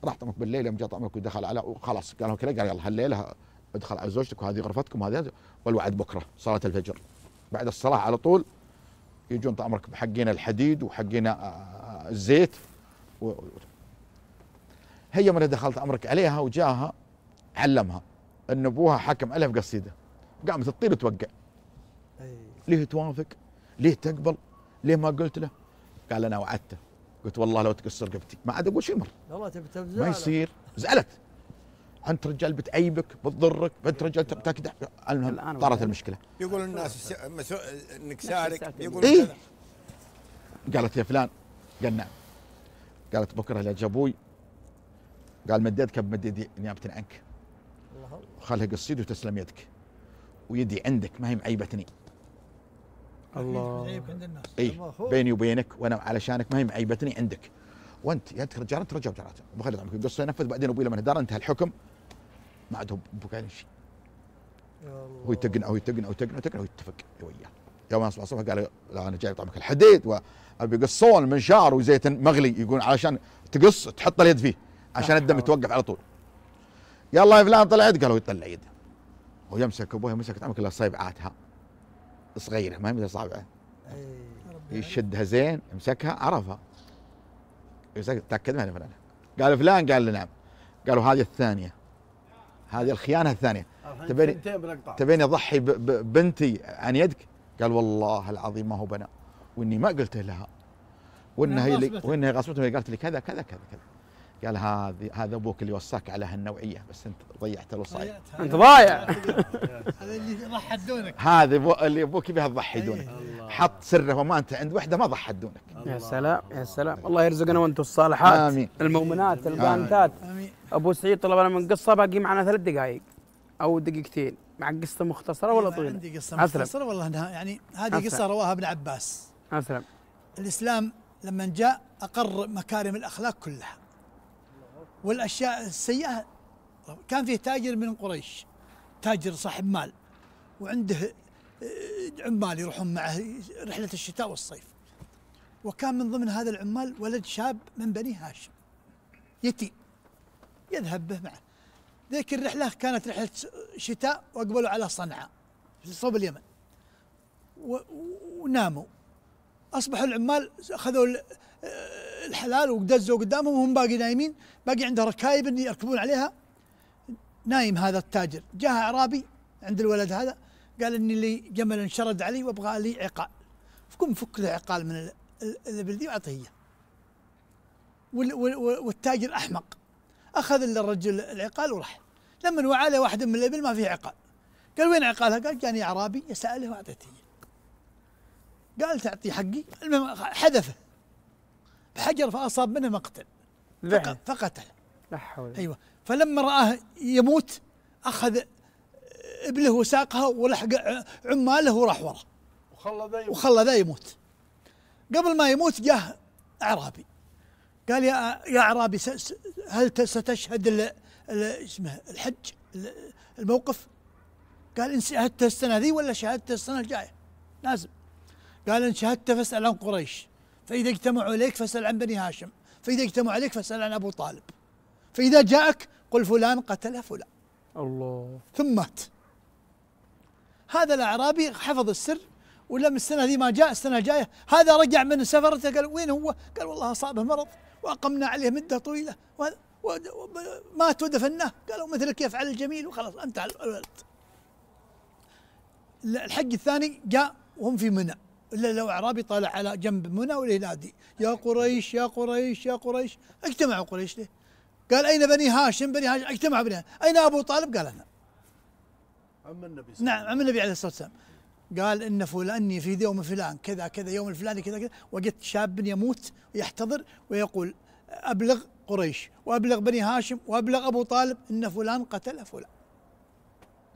راح طمك بالليل يوم جاء طمك ودخل على وخلاص قال كذا قال يلا هالليله ادخل على زوجتك وهذه غرفتكم وهذه والوعد بكره صلاه الفجر بعد الصلاه على طول يجون طعمك حقين الحديد وحقين آه، آه، الزيت و... هي من دخلت امرك عليها وجاها علمها ان ابوها حكم الف قصيده قامت تطير وتوقع ليه توافق؟ ليه تقبل؟ ليه ما قلت له؟ قال انا وعدته قلت والله لو تكسر رقبتي ما عاد اقول شيء مر والله ما يصير زعلت انت رجال بتعيبك بتضرك انت رجال بتكدح المهم طارت المشكله يقول الناس انك سارق يقول إيه؟ قالت يا فلان قال نعم قالت بكره لا جابوي قال مديتك بمديدي نيابه عنك وخلها قصيد وتسلم يدك ويدي عندك ما هي معيبتني الله اي بيني وبينك وانا علشانك ما هي معيبتني عندك وانت يا رجال رجال رجال ابو خالد عمك القصه ينفذ بعدين ابوي لما انهدار انتهى الحكم ما عندهم مكان شيء هو يتقن او يتقن او يتقن او يتقن او يتفق وياه يوم اصبح الصبح قال لا انا جاي طعمك الحديد وابي قصون منشار وزيت مغلي يقول علشان تقص تحط اليد فيه عشان الدم يتوقف على طول يلا يا فلان طلع يد قالوا يطلع يده ويمسك ابوها مسكت عمك الا صيبعاتها صغيره ما هي مثل صابعه إيه. يشدها زين يمسكها عرفها يمسك تاكد منها فلان قال فلان قال له نعم قالوا هذه الثانيه هذه الخيانه الثانيه آه، تبيني تبيني اضحي بنتي عن يدك قال والله العظيم ما هو بنا واني ما قلت لها وانها هي وانها غصبتهم قالت لي كذا كذا كذا كذا قال هذا هذا ابوك اللي وصاك على هالنوعيه بس انت ضيعت الوصايه انت ضايع هذا اللي ضحى دونك هذا اللي ابوك يبيها تضحي دونك إيه. حط سره وما انت عند وحده ما ضحت دونك يا سلام يا سلام الله إيه. يرزقنا وانتم الصالحات امين المؤمنات البانتات امين ابو سعيد طلب لنا من قصه باقي معنا ثلاث دقائق او دقيقتين مع قصه مختصره ولا إيه، طويله؟ عندي قصه مختصره والله انها يعني هذه قصه رواها ابن عباس اسلم الاسلام لما جاء اقر مكارم الاخلاق كلها والأشياء السيئة كان فيه تاجر من قريش تاجر صاحب مال وعنده آه، عمال يروحون معه رحلة الشتاء والصيف وكان من ضمن هذا العمال ولد شاب من بني هاشم يتيم يذهب به معه ذيك الرحلة كانت رحلة شتاء وأقبلوا على صنعاء في صوب اليمن وناموا أصبحوا العمال أخذوا آه، الحلال ودزوا قدامهم وهم باقي نايمين باقي عنده ركايب اللي يركبون عليها نايم هذا التاجر جاء اعرابي عند الولد هذا قال اني لي جمل انشرد علي وابغى لي عقال فكم فك له عقال من الابل دي واعطيه والتاجر احمق اخذ الرجل العقال وراح لما وعى له واحد من الابل ما فيه عقال قال وين عقالها؟ قال جاني اعرابي يساله واعطيته قال تعطي حقي المهم حذفه بحجر فأصاب منه مقتل فقتل لا حول أيوة فلما رآه يموت أخذ ابله وساقها ولحق عماله وراح وراه وخلى ذا يموت وخلى ذا يموت قبل ما يموت جاه أعرابي قال يا يا أعرابي هل ستشهد اسمه الحج الموقف قال إن شهدت السنة ذي ولا شهدت السنة الجاية لازم قال إن شهدت فاسأل عن قريش فإذا اجتمعوا إليك فاسأل عن بني هاشم فإذا اجتمعوا عليك فاسأل عن أبو طالب فإذا جاءك قل فلان قتل فلان الله ثم مات هذا الأعرابي حفظ السر ولم السنة ذي ما جاء السنة الجاية هذا رجع من سفرته قال وين هو قال والله أصابه مرض وأقمنا عليه مدة طويلة مات ودفناه قالوا مثلك يفعل الجميل وخلاص أنت الولد الحج الثاني جاء وهم في منى الا لو اعرابي طالع على جنب منى ولا ينادي يا قريش يا قريش يا قريش اجتمعوا قريش ليه؟ قال اين بني هاشم بني هاشم اجتمعوا بني اين ابو طالب؟ قال انا عم النبي صلى نعم عم النبي عليه الصلاه والسلام قال ان فلان في يوم فلان كذا كذا يوم الفلاني كذا كذا وجدت شاب يموت ويحتضر ويقول ابلغ قريش وابلغ بني هاشم وابلغ ابو طالب ان فلان قتل فلان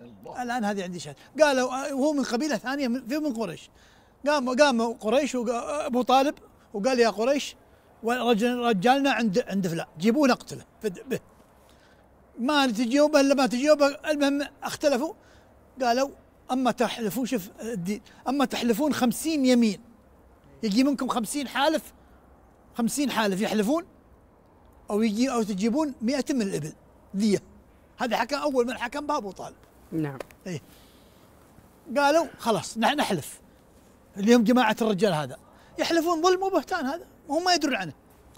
الله. الان هذه عندي شهاده قالوا وهو من قبيله ثانيه في من قريش قام قام قريش ابو طالب وقال يا قريش رجالنا عند عند فلان جيبوه نقتله به ما تجيوبه الا ما تجيوبه المهم اختلفوا قالوا اما تحلفون شوف الدين اما تحلفون خمسين يمين يجي منكم خمسين حالف خمسين حالف يحلفون او يجي او تجيبون مئة من الابل ذية هذا حكم اول من حكم بها ابو طالب نعم ايه قالوا خلاص نحن نحلف اللي هم جماعه الرجال هذا يحلفون ظلم وبهتان هذا وهم ما يدرون عنه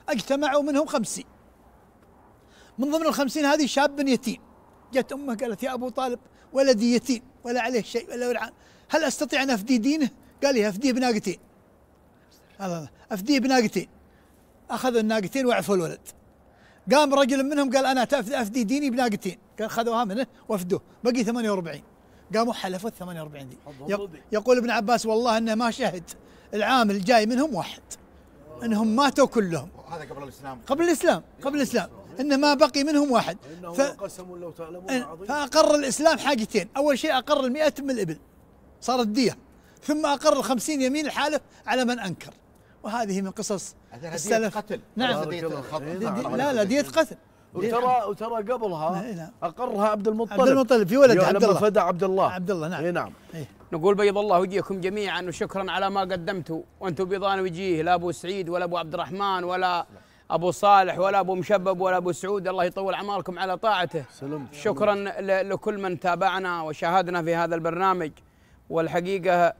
اجتمعوا منهم خمسين من ضمن الخمسين هذه شاب يتيم جت امه قالت يا ابو طالب ولدي يتيم ولا عليه شيء ولا ورعان هل استطيع ان افدي دينه؟ قال لي إيه، افديه بناقتين افديه بناقتين اخذوا الناقتين وعفوا الولد قام رجل منهم قال انا افدي ديني بناقتين قال خذوها منه وافدوه بقي 48 قاموا حلفوا ال 48 ذي يقول ابن عباس والله انه ما شهد العام الجاي منهم واحد انهم ماتوا كلهم هذا قبل الاسلام قبل الاسلام قبل الاسلام انه ما بقي منهم واحد ف... لو تعلمون فاقر الاسلام حاجتين اول شيء اقر ال من الابل صارت ديه ثم اقر الخمسين 50 يمين الحالف على من انكر وهذه من قصص السلف قتل نعم لا لا دية قتل وترى نعم. وترى قبلها اقرها عبد المطلب عبد المطلب في ولد عبد الله فدى عبد الله عبد الله نعم اي نعم نقول بيض الله وجيهكم جميعا وشكرا على ما قدمتوا وانتم بيضان وجيه لا ابو سعيد ولا ابو عبد الرحمن ولا ابو صالح ولا ابو مشبب ولا ابو سعود الله يطول اعماركم على طاعته سلمت شكرا لكل من تابعنا وشاهدنا في هذا البرنامج والحقيقه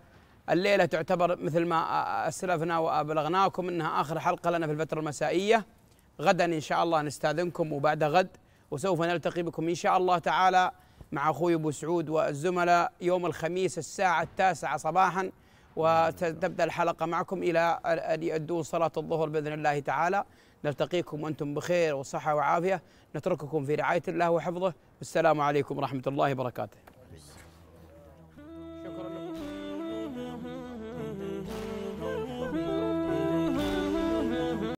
الليله تعتبر مثل ما اسلفنا وابلغناكم انها اخر حلقه لنا في الفتره المسائيه غدا إن شاء الله نستاذنكم وبعد غد وسوف نلتقي بكم إن شاء الله تعالى مع أخوي أبو سعود والزملاء يوم الخميس الساعة التاسعة صباحا وتبدأ الحلقة معكم إلى أن يؤدون صلاة الظهر بإذن الله تعالى نلتقيكم وأنتم بخير وصحة وعافية نترككم في رعاية الله وحفظه والسلام عليكم ورحمة الله وبركاته